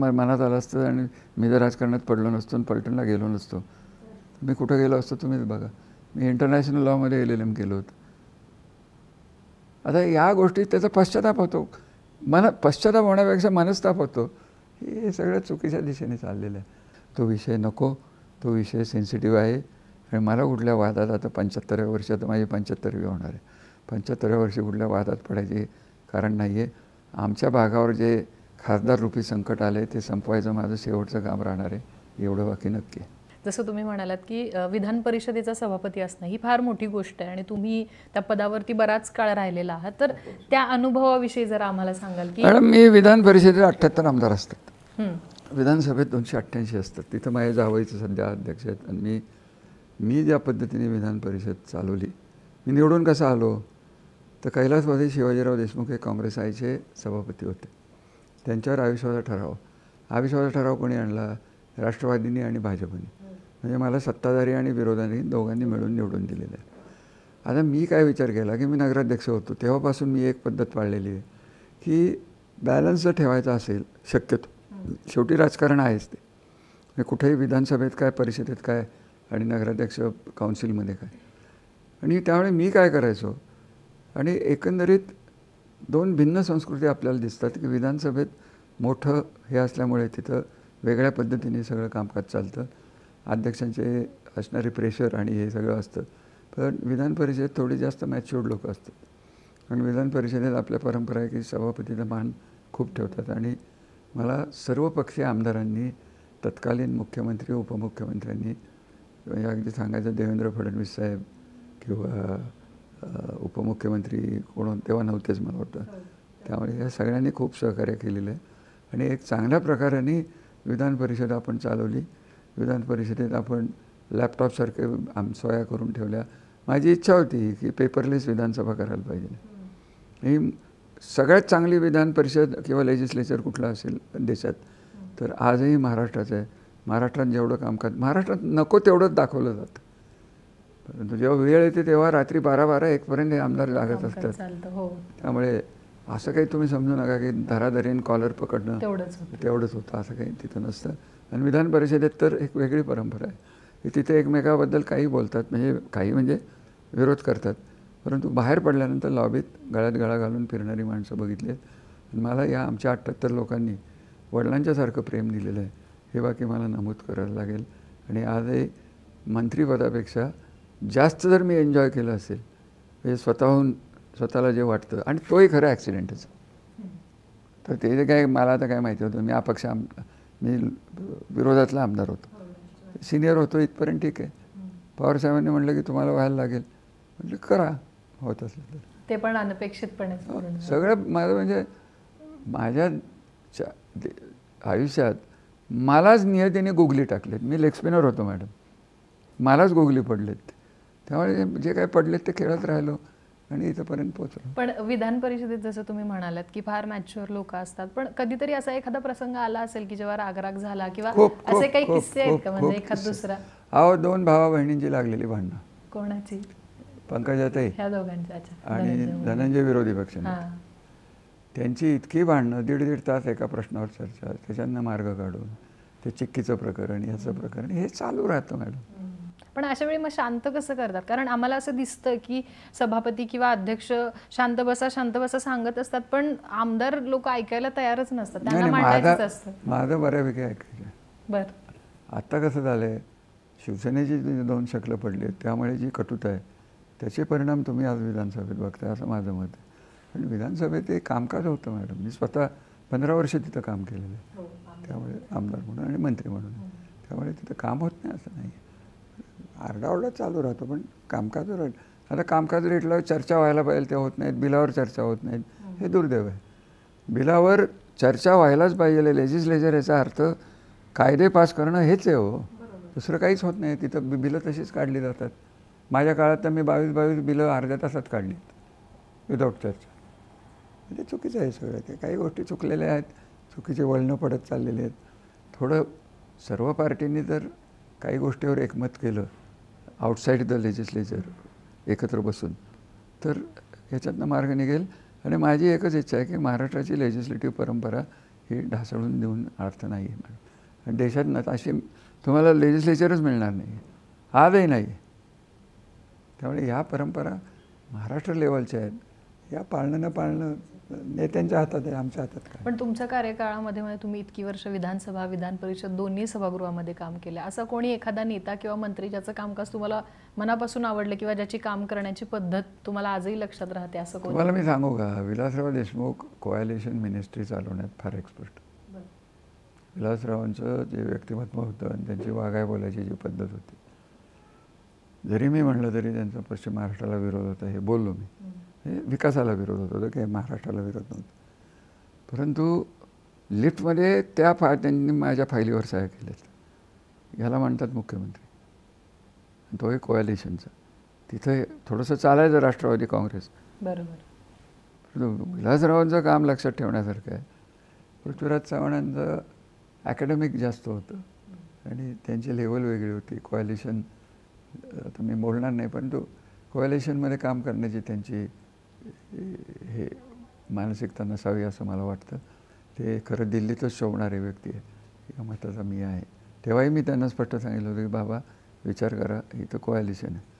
मला मनात आलं असतं आणि मी जर राजकारणात पडलो नसतो आणि पलटणला गेलो नसतो मी कुठं गेलो असतो तुम्हीच बघा मी इंटरनॅशनल लॉमध्ये एल एल एम होतं आता या गोष्टीत त्याचा पश्चाताप होतो मन पश्चाताप होण्यापेक्षा मनस्ताप होतो हे सगळं चुकीच्या दिशेने चाललेलं आहे तो विषय नको तो विषय सेन्सिटिव्ह आहे आणि मला कुठल्या वादात आता पंच्याहत्तरव्या वर्षी तर माझी पंच्याहत्तरवी होणार आहे पंच्याहत्तराव्या वर्षी कुठल्या वादात पडायचे कारण नाही आहे आमच्या भागावर जे खासदार रूपी संकट आले ते संपवायचं माझं शेवटचं काम राहणार आहे एवढं बाकी नक्की जसं तुम्ही म्हणालात की विधान परिषदेचा सभापती असणं ही फार मोठी गोष्ट आहे आणि तुम्ही त्या पदावरती बराच काळ राहिलेला आहात तर त्या अनुभवाविषयी जरा आम्हाला सांगाल की मॅडम मी विधान परिषदेला अठ्ठ्याहत्तर आमदार असतात विधानसभेत दोनशे अठ्ठ्याऐंशी असतात तिथं माझ्या जावईचं सध्या अध्यक्ष आहेत आणि मी मी ज्या पद्धतीने विधान परिषद चालवली मी निवडून कसं आलो तर कैलासवादी शिवाजीराव देशमुख हे काँग्रेस आयचे सभापती होते त्यांच्यावर आयुष्याचा ठराव आयुष्यवाचा ठराव कोणी आणला राष्ट्रवादीने आणि भाजपने म्हणजे मला सत्ताधारी आणि विरोधांनी दोघांनी मिळून निवडून दिलेलं आहे आता मी काय विचार केला की मी नगराध्यक्ष होतो तेव्हापासून मी एक पद्धत पाळलेली आहे की बॅलन्स जर ठेवायचा असेल शक्यतो शेवटी राजकारण आहेच ते म्हणजे कुठेही विधानसभेत काय परिषदेत काय आणि नगराध्यक्ष काउन्सिलमध्ये काय आणि त्यामुळे मी काय करायचो आणि एकंदरीत दोन भिन्न संस्कृती आपल्याला दिसतात की विधानसभेत मोठं हे असल्यामुळे तिथं वेगळ्या पद्धतीने सगळं कामकाज चालतं अध्यक्षांचे असणारे प्रेशर आणि हे सगळं असतं पण विधान परिषदेत थोडी जास्त मॅच्युअर्ड लोक असतात आणि विधान परिषदेत आपल्या परंपरा आहे की सभापतीचा मान खूप ठेवतात आणि मला सर्व पक्षीय आमदारांनी तत्कालीन मुख्यमंत्री उपमुख्यमंत्र्यांनी अगदी सांगायचं देवेंद्र फडणवीस साहेब किंवा उपमुख्यमंत्री कोण तेव्हा नव्हतेच मला वाटतं त्यामुळे या सगळ्यांनी खूप सहकार्य केलेलं आहे आणि एक चांगल्या प्रकाराने विधान परिषद आपण चालवली विधान परिषदेत आपण लॅपटॉपसारखे आम सोया करून ठेवल्या माझी इच्छा होती की पेपरलेस विधानसभा करायला पाहिजे ही सगळ्यात चांगली विधान परिषद किंवा लेजिस्लेचर कुठला असेल देशात तर आजही महाराष्ट्राचं आहे महाराष्ट्रात जेवढं करत महाराष्ट्रात नको तेवढंच दाखवलं जातं परंतु जेव्हा वेळ येते तेव्हा रात्री बारा बारा एकपर्यंत हे आमदार लागत असतात हो. त्यामुळे असं काही तुम्ही समजू नका की धराधरीन कॉलर पकडणं तेवढंच होतं असं काही तिथं नसतं आणि विधान परिषदेत तर एक वेगळी परंपरा आहे की तिथे एकमेकाबद्दल काही बोलतात म्हणजे काही म्हणजे विरोध करतात परंतु बाहेर पडल्यानंतर लॉबीत गळ्यात गळा घालून फिरणारी माणसं बघितली आहेत मला या आमच्या अठ्ठ्याहत्तर लोकांनी वडिलांच्यासारखं प्रेम दिलेलं आहे हे बाकी मला नमूद करायला लागेल आणि आजही मंत्रीपदापेक्षा जास्त जर मी एन्जॉय केलं असेल म्हणजे स्वतःहून स्वतःला जे वाटतं आणि तोही खरं ॲक्सिडेंटच तर ते जे काय मला आता काय माहिती होतं मी अपक्ष आम मी विरोधातला आमदार होतो सिनियर होतो इथपर्यंत ठीक आहे पवारसाहेबांनी म्हटलं की तुम्हाला व्हायला लागेल म्हटलं करा होत असलं तर ते पण अनपेक्षितपणे सगळं माझं म्हणजे माझ्या आयुष्यात मलाच नियतीने गुगली टाकलेत मी लेक्सपिनर होतो मॅडम मलाच गुगली पडलेत त्यामुळे जे काय पडलेत ते खेळत राहिलो आणि इथंपर्यंत पोहोचलो पण विधान परिषदेत जसं तुम्ही म्हणालात की फार मॅच्युअर लोक असतात पण कधीतरी असा एखादा प्रसंग आला असेल की जेव्हा रागराग झाला किंवा असे काही किस्से आहेत का म्हणजे एखाद दुसरा अहो दोन भावा बहिणींची लागलेली भांडणं कोणाची पंकजाताई ह्या आणि धनंजय विरोधी पक्ष त्यांची इतकी भांडणं दीड दीड तास एका प्रश्नावर चर्चा त्याच्यानं मार्ग काढून ते चिक्कीचं प्रकरण याचं प्रकरण हे चालू राहतं मॅडम पण अशा वेळी मग शांत कसं करतात कारण आम्हाला असं दिसतं की सभापती किंवा अध्यक्ष शांत बसा शांत बसा सांगत असतात पण आमदार लोक ऐकायला तयारच नसतात माझं बऱ्यापैकी ऐकायचं बरं आता कसं झालंय शिवसेनेची दोन शकलं पडली त्यामुळे जी कटुता आहे त्याचे परिणाम तुम्ही आज विधानसभेत बघताय असं माझं मत आहे पण विधानसभेत एक कामकाज होतं मॅडम मी स्वतः पंधरा वर्ष तिथं काम केलेलं आहे हो, त्यामुळे आमदार म्हणून आणि मंत्री म्हणून हो. त्यामुळे तिथं काम होत नाही असं नाही आरडाओरडा चालू राहतो पण कामकाज रेट आता कामकाज रेटला चर्चा व्हायला पाहिजे त्या होत नाहीत बिलावर चर्चा होत नाहीत हे दुर्दैव आहे बिलावर चर्चा व्हायलाच पाहिजे लेजिस्लेचर याचा अर्थ कायदे पास करणं हेच आहे हो दुसरं काहीच होत नाही तिथं बिलं तशीच काढली जातात माझ्या काळात तर मी बावीस बावीस बिलं अर्ध्या तासात काढली विदाऊट चर्चा म्हणजे चुकीचं आहे सगळं ते काही गोष्टी चुकलेल्या आहेत चुकीचे वळणं पडत चाललेले आहेत थोडं सर्व पार्टींनी जर काही गोष्टीवर एकमत केलं आउटसाइड द लेजिस्लेचर एकत्र बसून तर ह्याच्यातनं मार्ग निघेल आणि माझी एकच इच्छा आहे की महाराष्ट्राची लेजिस्लेटिव्ह परंपरा ही ढासळून देऊन अर्थ नाही आहे आणि देशात ना अशी तुम्हाला लेजिस्लेचरच मिळणार नाही आजही नाही त्यामुळे ह्या परंपरा महाराष्ट्र लेवलच्या आहेत या पाळणं न पाळणं नेत्यांच्या हातात आहे आमच्या हातात पण तुमच्या कार्यकाळामध्ये म्हणजे तुम्ही इतकी वर्ष विधानसभा विधान परिषद दोन्ही सभागृहामध्ये काम केलं असा कोणी एखादा नेता किंवा मंत्री ज्याचं कामकाज तुम्हाला मनापासून आवडलं किंवा ज्याची काम करण्याची पद्धत तुम्हाला आजही लक्षात राहते असं कोणी मी सांगू का विलासराव देशमुख कोऑलेशन मिनिस्ट्री चालवण्यात फार एक्सपर्ट विलासरावांचं जे व्यक्तिमत्व होतं आणि त्यांची वागाय बोलायची जी पद्धत होती जरी मी म्हणलं तरी त्यांचा पश्चिम महाराष्ट्राला विरोध होता हे बोललो मी हे विकासाला विरोध होत होता की महाराष्ट्राला विरोध नव्हता परंतु लिफ्टमध्ये त्या फा त्यांनी माझ्या फायलीवर सह्या केल्यात याला म्हणतात मुख्यमंत्री तो एक कोयालिशनचा तिथं थोडंसं चालायचं राष्ट्रवादी काँग्रेस बरोबर विलासरावांचं काम लक्षात ठेवण्यासारखं आहे पृथ्वीराज चव्हाणांचं अकॅडमिक जास्त होतं आणि त्यांची लेवल वेगळी होती कोॲलिशन आता मी बोलणार नाही परंतु तो काम करण्याची त्यांची हे मानसिकता नसावी असं मला वाटतं ते खरं दिल्लीतच शोभणारे व्यक्ती आहे या मताचा मी आहे तेव्हाही मी त्यांना स्पष्ट सांगितलं होतं की बाबा विचार करा ही तर कोॲलिशन आहे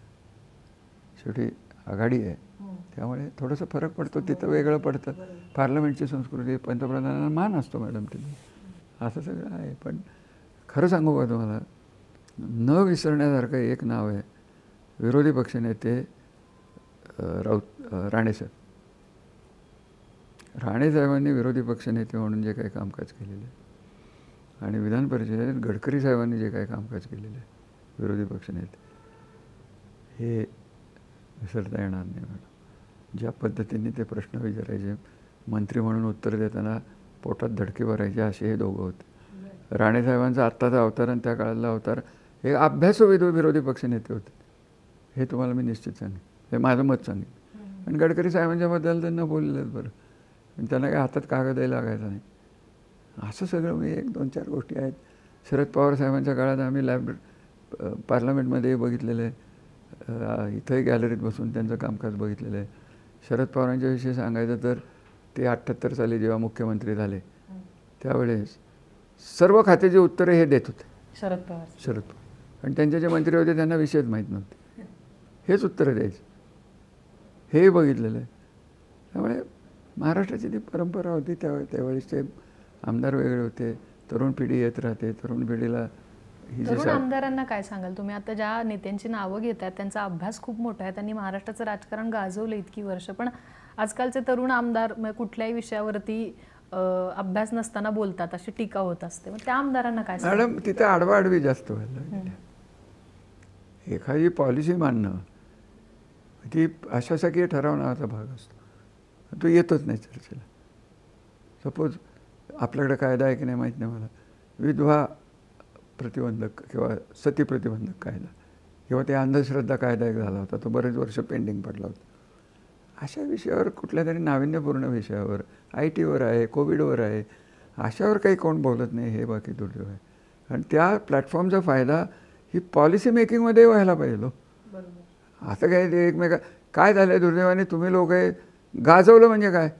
शेवटी आघाडी आहे हो. त्यामुळे थोडंसं फरक पडतो तिथं वेगळं पडतं पार्लमेंटची संस्कृती पंतप्रधानांना मान असतो मॅडम तिथे असं सगळं आहे पण खरं सांगू का तुम्हाला न विसरण्यासारखं एक नाव आहे विरोधी पक्षनेते राऊत राणेसाहेब राणेसाहेबांनी विरोधी पक्षनेते म्हणून जे काही कामकाज केलेलं आहे आणि विधान परिषदेत गडकरी साहेबांनी जे काही कामकाज केलेलं आहे विरोधी पक्षनेते हे विसरता येणार नाही मॅडम ज्या पद्धतीने ते प्रश्न विचारायचे मंत्री म्हणून उत्तर देताना पोटात धडके भरायचे असे हे दोघं होते राणेसाहेबांचा आत्ताचा अवतार आणि त्या काळातला अवतार हे अभ्यासविध विरोधी पक्षनेते होते हे तुम्हाला मी निश्चित सांगेन हे माझं मत सांगितलं आणि गडकरी साहेबांच्याबद्दल त्यांना बोललेलं बरं त्यांना काय हातात कागदही लागायचा नाही असं सगळं म्हणजे एक दोन चार गोष्टी आहेत शरद पवार साहेबांच्या काळात आम्ही लायब्ररी पार्लमेंटमध्ये बघितलेलं आहे इथंही गॅलरीत बसून त्यांचं कामकाज बघितलेलं आहे शरद पवारांच्या विषयी सांगायचं तर ते अठ्ठ्याहत्तर साली जेव्हा मुख्यमंत्री झाले त्यावेळेस सर्व खात्याची उत्तरे हे देत होते शरद पवार शरद पवार आणि त्यांचे जे मंत्री होते त्यांना विषयच माहीत नव्हते हेच उत्तरं द्यायचे हे बघितलेलं आहे त्यामुळे महाराष्ट्राची जी परंपरा होती त्या त्यावेळेसचे आमदार वेगळे होते तरुण पिढी येत राहते तरुण पिढीला आमदारांना काय सांगाल तुम्ही आता ज्या नेत्यांची नावं घेतात त्यांचा अभ्यास खूप मोठा आहे त्यांनी महाराष्ट्राचं राजकारण गाजवलं इतकी वर्ष पण आजकालचे तरुण आमदार कुठल्याही विषयावरती अभ्यास नसताना बोलतात अशी टीका होत असते मग त्या आमदारांना काय मॅडम तिथे आडवा आडवी जास्त व्हायला एखादी पॉलिसी मांडणं ती अशासकीय ठरवणाराचा भाग असतो तो येतोच नाही चर्चेला सपोज आपल्याकडे कायदा आहे की नाही माहीत नाही मला विधवा प्रतिबंधक किंवा सती प्रतिबंधक कायदा किंवा ते अंधश्रद्धा कायदा एक झाला होता तो बरेच वर्ष पेंडिंग पडला होता अशा विषयावर कुठल्या तरी नाविन्यपूर्ण विषयावर आय टीवर आहे कोविडवर आहे अशावर काही कोण बोलत नाही हे बाकी दुर्दैव आहे आणि त्या प्लॅटफॉर्मचा फायदा ही पॉलिसी मेकिंगमध्ये व्हायला पाहिजे हो. असं काय ते एकमेका काय झालं दुर्दैवाने तुम्ही लोक हे गाजवलं म्हणजे काय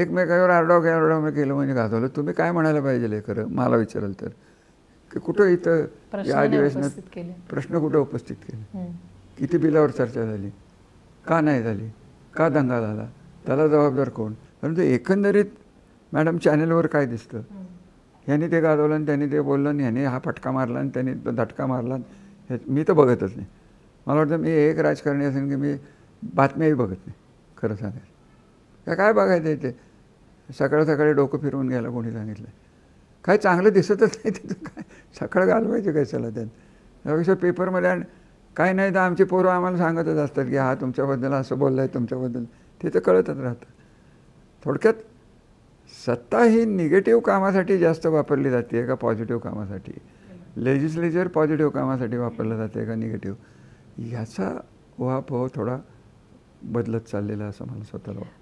एकमेकावर आरडाव घ्या आरडाव केलं म्हणजे गाजवलं तुम्ही काय म्हणायला पाहिजे खरं मला विचाराल तर की कुठं इथं या अधिवेशनात प्रश्न कुठं उपस्थित केले किती बिलावर चर्चा झाली का नाही झाली का दंगा झाला त्याला जबाबदार कोण परंतु एकंदरीत मॅडम चॅनेलवर काय दिसतं ह्याने ते गाजवलं आणि त्यांनी ते बोललं आणि ह्याने हा फटका मारला आणि त्यांनी धटका मारला मी तर बघतच नाही मला वाटतं मी एक राजकारणी असेल की मी बातम्याही बघत नाही खरं सांगायचं काय काय बघायचं ते सकाळ सकाळी डोकं फिरवून घ्यायला कोणी सांगितलं काय चांगलं दिसतच नाही तिथं काय सकाळ घालवायचं काय चला त्यात त्यापेक्षा पेपरमध्ये आणि काय नाही तर आमची पोरं आम्हाला सांगतच असतात की हा तुमच्याबद्दल असं बोललं आहे तुमच्याबद्दल ते तर कळतच राहतं थोडक्यात सत्ता ही निगेटिव्ह कामासाठी जास्त वापरली जाते का पॉझिटिव्ह कामासाठी लेजिस्लेचर पॉझिटिव्ह कामासाठी वापरलं जाते का निगेटिव्ह ह्याचा उहापोह थोडा बदलत चाललेला असं मला स्वतःला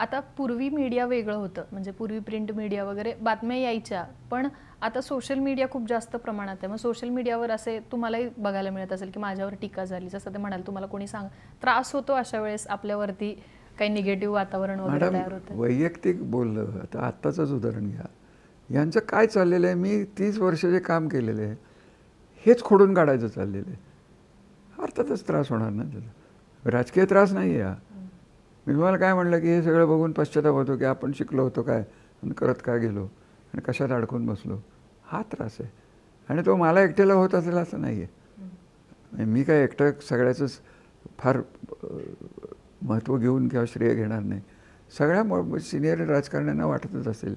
आता पूर्वी मीडिया वेगळं होतं म्हणजे पूर्वी प्रिंट मीडिया वगैरे बातम्या यायच्या पण आता सोशल मीडिया खूप जास्त प्रमाणात आहे मग सोशल मीडियावर असे तुम्हालाही बघायला मिळत असेल की माझ्यावर टीका झाली जसं ते म्हणाल तुम्हाला कोणी सांग त्रास होतो अशा वेळेस आपल्यावरती काही निगेटिव्ह वातावरण वगैरे तयार होतं वैयक्तिक बोललं आता आत्ताच उदाहरण घ्या यांचं काय चाललेलं आहे मी तीस वर्ष जे काम केलेलं आहे हेच खोडून काढायचं चाललेलं आहे अर्थातच त्रास होणार ना त्याचा राजकीय त्रास नाही आहे मी तुम्हाला काय म्हटलं की हे सगळं बघून पश्चाताप होतो की आपण शिकलो होतो काय आणि करत काय गेलो आणि कशात अडकून बसलो हा त्रास आहे आणि तो मला एकट्याला होत असेल असं नाही आहे मी काय एकटं सगळ्याचंच फार महत्त्व घेऊन किंवा श्रेय घेणार नाही सगळ्या म्हणजे सिनियर राजकारण्यांना वाटतच असेल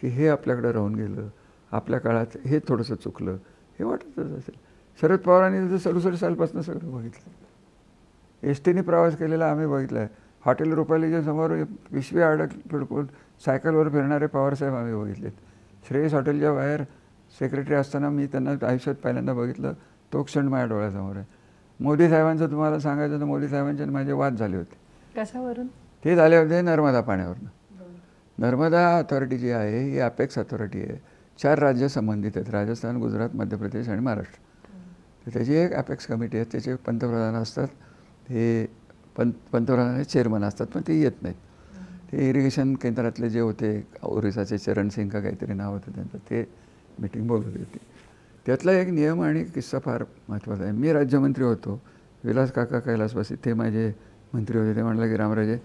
की हे आपल्याकडं राहून गेलं आपल्या काळात हे थोडंसं चुकलं हे वाटतच असेल शरद पवारांनी तर सदुसष्ट सालपासून सगळं बघितलं एस टीने प्रवास केलेला आम्ही बघितला आहे हॉटेल रुपालीच्या समोर पिशवी अडक फिडकून सायकलवर फिरणारे पवारसाहेब आम्ही बघितलेत श्रेयस हॉटेलच्या बाहेर सेक्रेटरी असताना मी त्यांना आयुष्यात पहिल्यांदा बघितलं तो क्षण माझ्या डोळ्यासमोर आहे मोदी साहेबांचं तुम्हाला सांगायचं तर मोदी साहेबांचे माझे वाद झाले होते कशावरून ते झाले होते नर्मदा पाण्यावरून नर्मदा अथॉरिटी जी आहे ही अपेक्स अथॉरिटी आहे चार राज्य संबंधित आहेत राजस्थान गुजरात मध्य प्रदेश आणि महाराष्ट्र तर त्याची एक अपेक्स कमिटी आहे त्याचे पंतप्रधान असतात हे पं पंतप्रधानाचे चेअरमन असतात पण ते येत नाहीत ते इरिगेशन केंद्रातले जे होते ओरिसाचे चरण सिंग का काहीतरी नाव होतं त्यांचं ते मिटिंग बोलत होती त्यातला एक नियम आणि किस्सा फार महत्त्वाचा आहे मी राज्यमंत्री होतो विलास काका कैलासवासी ते माझे मंत्री होते ते म्हणलं की रामराजे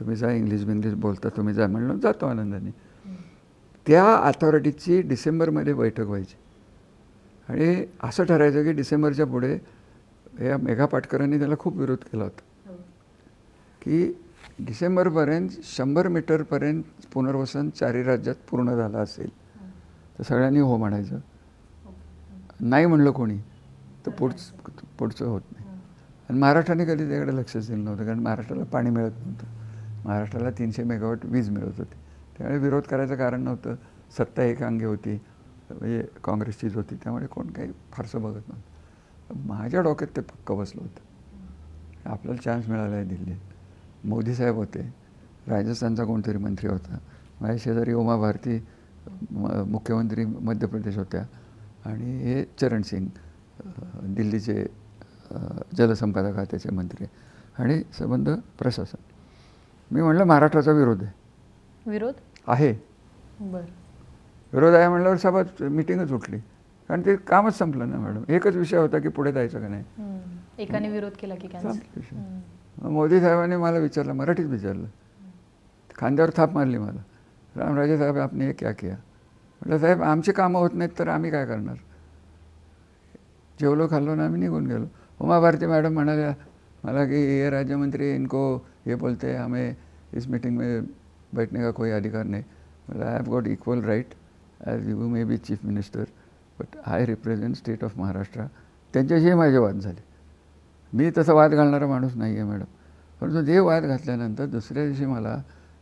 तुम्ही जा इंग्लिश बिंग्लिश बोलता तुम्ही जा म्हणलं जातो आनंदाने त्या अथॉरिटीची डिसेंबरमध्ये बैठक व्हायची आणि असं ठरायचं की डिसेंबरच्या पुढे या मेघा पाटकरांनी त्याला खूप विरोध केला होता हो. की डिसेंबरपर्यंत शंभर मीटरपर्यंत पुनर्वसन चारी राज्यात पूर्ण झालं असेल तर सगळ्यांनी हो म्हणायचं नाही म्हणलं कोणी तर पुढचं पुढचं होत नाही आणि महाराष्ट्राने कधी त्याकडे लक्षच दिलं नव्हतं कारण महाराष्ट्राला पाणी मिळत नव्हतं महाराष्ट्राला तीनशे मेगावॉट वीज मिळत होती त्यामुळे विरोध करायचं कारण नव्हतं सत्ता एकांगी होती म्हणजे काँग्रेसचीच होती त्यामुळे कोण काही फारसं बघत नव्हतं माझ्या डोक्यात ते पक्क बसलं होतं आपल्याला चान्स मिळाला आहे दिल्लीत मोदी साहेब होते राजस्थानचा कोणतरी मंत्री होता माझ्या शेजारी उमा भारती मुख्यमंत्री मध्य प्रदेश होत्या आणि हे चरण सिंग दिल्लीचे जलसंपादक खात्याचे मंत्री आणि संबंध प्रशासन मी म्हटलं महाराष्ट्राचा विरोध आहे विरोध आहे बरं विरोध आहे म्हणल्यावर सभा मिटिंगच उठली कारण ते कामच संपलं ना मॅडम एकच विषय होता की पुढे जायचं का नाही एकाने विरोध केला की मोदी साहेबांनी मला विचारलं मराठीत विचारलं खांद्यावर थाप मारली मला रामराजे साहेब आपण हे क्या किया म्हटलं साहेब आमची कामं होत नाहीत तर आम्ही काय करणार जेवलो खाल्लो ना आम्ही निघून गेलो उमा भारती मॅडम म्हणाल्या मला की हे राज्यमंत्री इनको हे बोलते आम्ही इस मीटिंग में बैठने का कोई अधिकार नाही म्हटलं I have got equal right as you may be chief minister but I represent state of Maharashtra त्यांच्याशी माझे वाद झाले मी तसा वाद घालणारा माणूस नाही आहे मॅडम परंतु जे वाद घातल्यानंतर दुसऱ्या दिवशी मला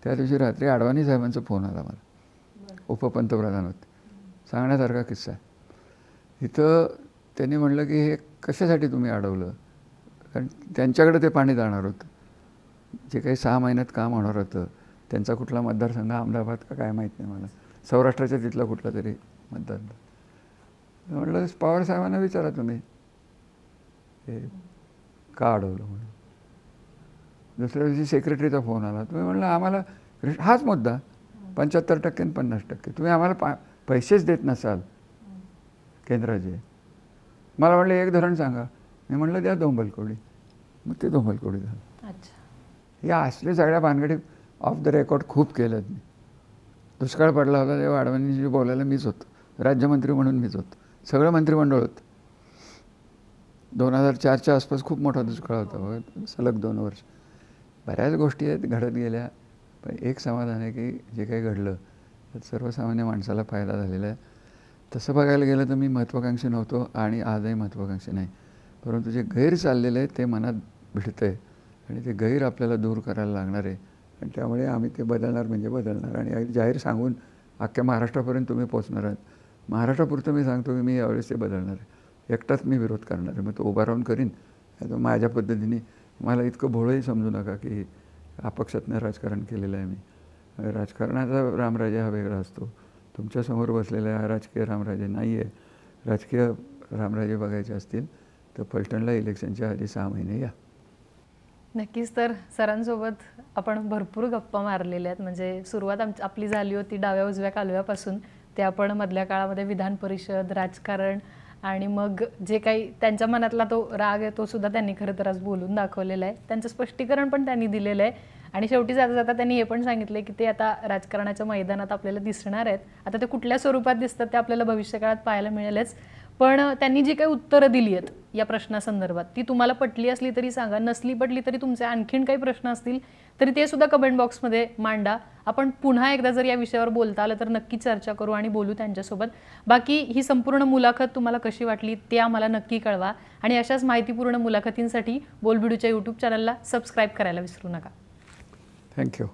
त्या दिवशी रात्री आडवाणी साहेबांचा फोन आला मला उपपंतप्रधान होते सांगण्यासारखा किस्सा आहे इथं त्यांनी म्हटलं की हे कशासाठी तुम्ही अडवलं कारण त्यांच्याकडे ते पाणी जाणार होतं जे काही सहा महिन्यात काम होणार होतं त्यांचा कुठला मतदारसंघ अहमदाबाद का काय माहीत नाही मला सौराष्ट्राच्या तिथला कुठला तरी म्हणतात म्हटलं पवार विचारा तुम्ही हे का अडवलं म्हणून दुसऱ्या दिवशी सेक्रेटरीचा फोन आला तुम्ही म्हटलं आम्हाला हाच मुद्दा पंच्याहत्तर टक्के आणि पन्नास टक्के तुम्ही आम्हाला पा पैसेच देत नसाल केंद्राचे मला म्हटलं एक धरण सांगा मी म्हटलं द्या दोंबलकोडी मग ते दोंबलकोडी झालं अच्छा या असले सगळ्या भानगडी ऑफ द रेकॉर्ड खूप केलं मी दुष्काळ पडला होता तेव्हा अडवाणींशी बोलायला मीच होतो राज्यमंत्री म्हणून मीच होतो सगळं मंत्रिमंडळ होतं दोन हजार चारच्या आसपास खूप मोठा दुष्काळ होता हो, सलग दोन वर्ष बऱ्याच गोष्टी आहेत घडत गेल्या पण एक समाधान आहे की जे काही घडलं तर सर्वसामान्य माणसाला फायदा झालेला आहे तसं बघायला गेलं तर मी महत्त्वाकांक्षी नव्हतो आणि आजही महत्त्वाकांक्षी नाही परंतु जे गैर चाललेलं आहे ते मनात भिडतं आहे आणि ते गैर आपल्याला दूर करायला लागणार आहे आणि त्यामुळे आम्ही ते बदलणार म्हणजे बदलणार आणि जाहीर सांगून अख्ख्या महाराष्ट्रापर्यंत तुम्ही पोचणार आहात महाराष्ट्रापुरतं मी सांगतो की मी यावेळेस ते बदलणार आहे एकटाच मी विरोध करणार आहे मग तो उभा राहून करीन माझ्या पद्धतीने मला इतकं भोळंही समजू नका की अपक्षातनं राजकारण केलेलं आहे मी राजकारणाचा रामराजे हा वेगळा असतो तुमच्यासमोर बसलेला हा राजकीय रामराजे नाही आहे राजकीय रामराजे बघायचे असतील तर फलटणला इलेक्शनच्या आधी सहा महिने या नक्कीच तर सरांसोबत आपण भरपूर गप्पा मारलेल्या आहेत म्हणजे सुरुवात आम आपली झाली होती डाव्या उजव्या कालव्यापासून ते आपण मधल्या काळामध्ये विधान परिषद राजकारण आणि मग जे काही त्यांच्या मनातला तो राग आहे तो सुद्धा त्यांनी खरं तर आज बोलून दाखवलेला आहे त्यांचं स्पष्टीकरण पण त्यांनी दिलेलं आहे आणि शेवटी जाता जाता त्यांनी हे पण सांगितले की ते आता राजकारणाच्या मैदानात आपल्याला दिसणार आहेत आता ते कुठल्या स्वरूपात दिसतात ते आपल्याला भविष्यकाळात पाहायला मिळेलच पण त्यांनी जी काही उत्तरं दिली आहेत या प्रश्नासंदर्भात ती तुम्हाला पटली असली तरी सांगा नसली पटली तरी तुमचे आणखीन काही प्रश्न असतील तरी ते सुद्धा कमेंट बॉक्समध्ये मांडा आपण पुन्हा एकदा जर या विषयावर बोलता आलं तर नक्की चर्चा करू आणि बोलू त्यांच्यासोबत बाकी ही संपूर्ण मुलाखत तुम्हाला कशी वाटली ते आम्हाला नक्की कळवा आणि अशाच माहितीपूर्ण मुलाखतींसाठी बोलबिडूच्या यूट्यूब चॅनलला सबस्क्राईब करायला विसरू नका थँक्यू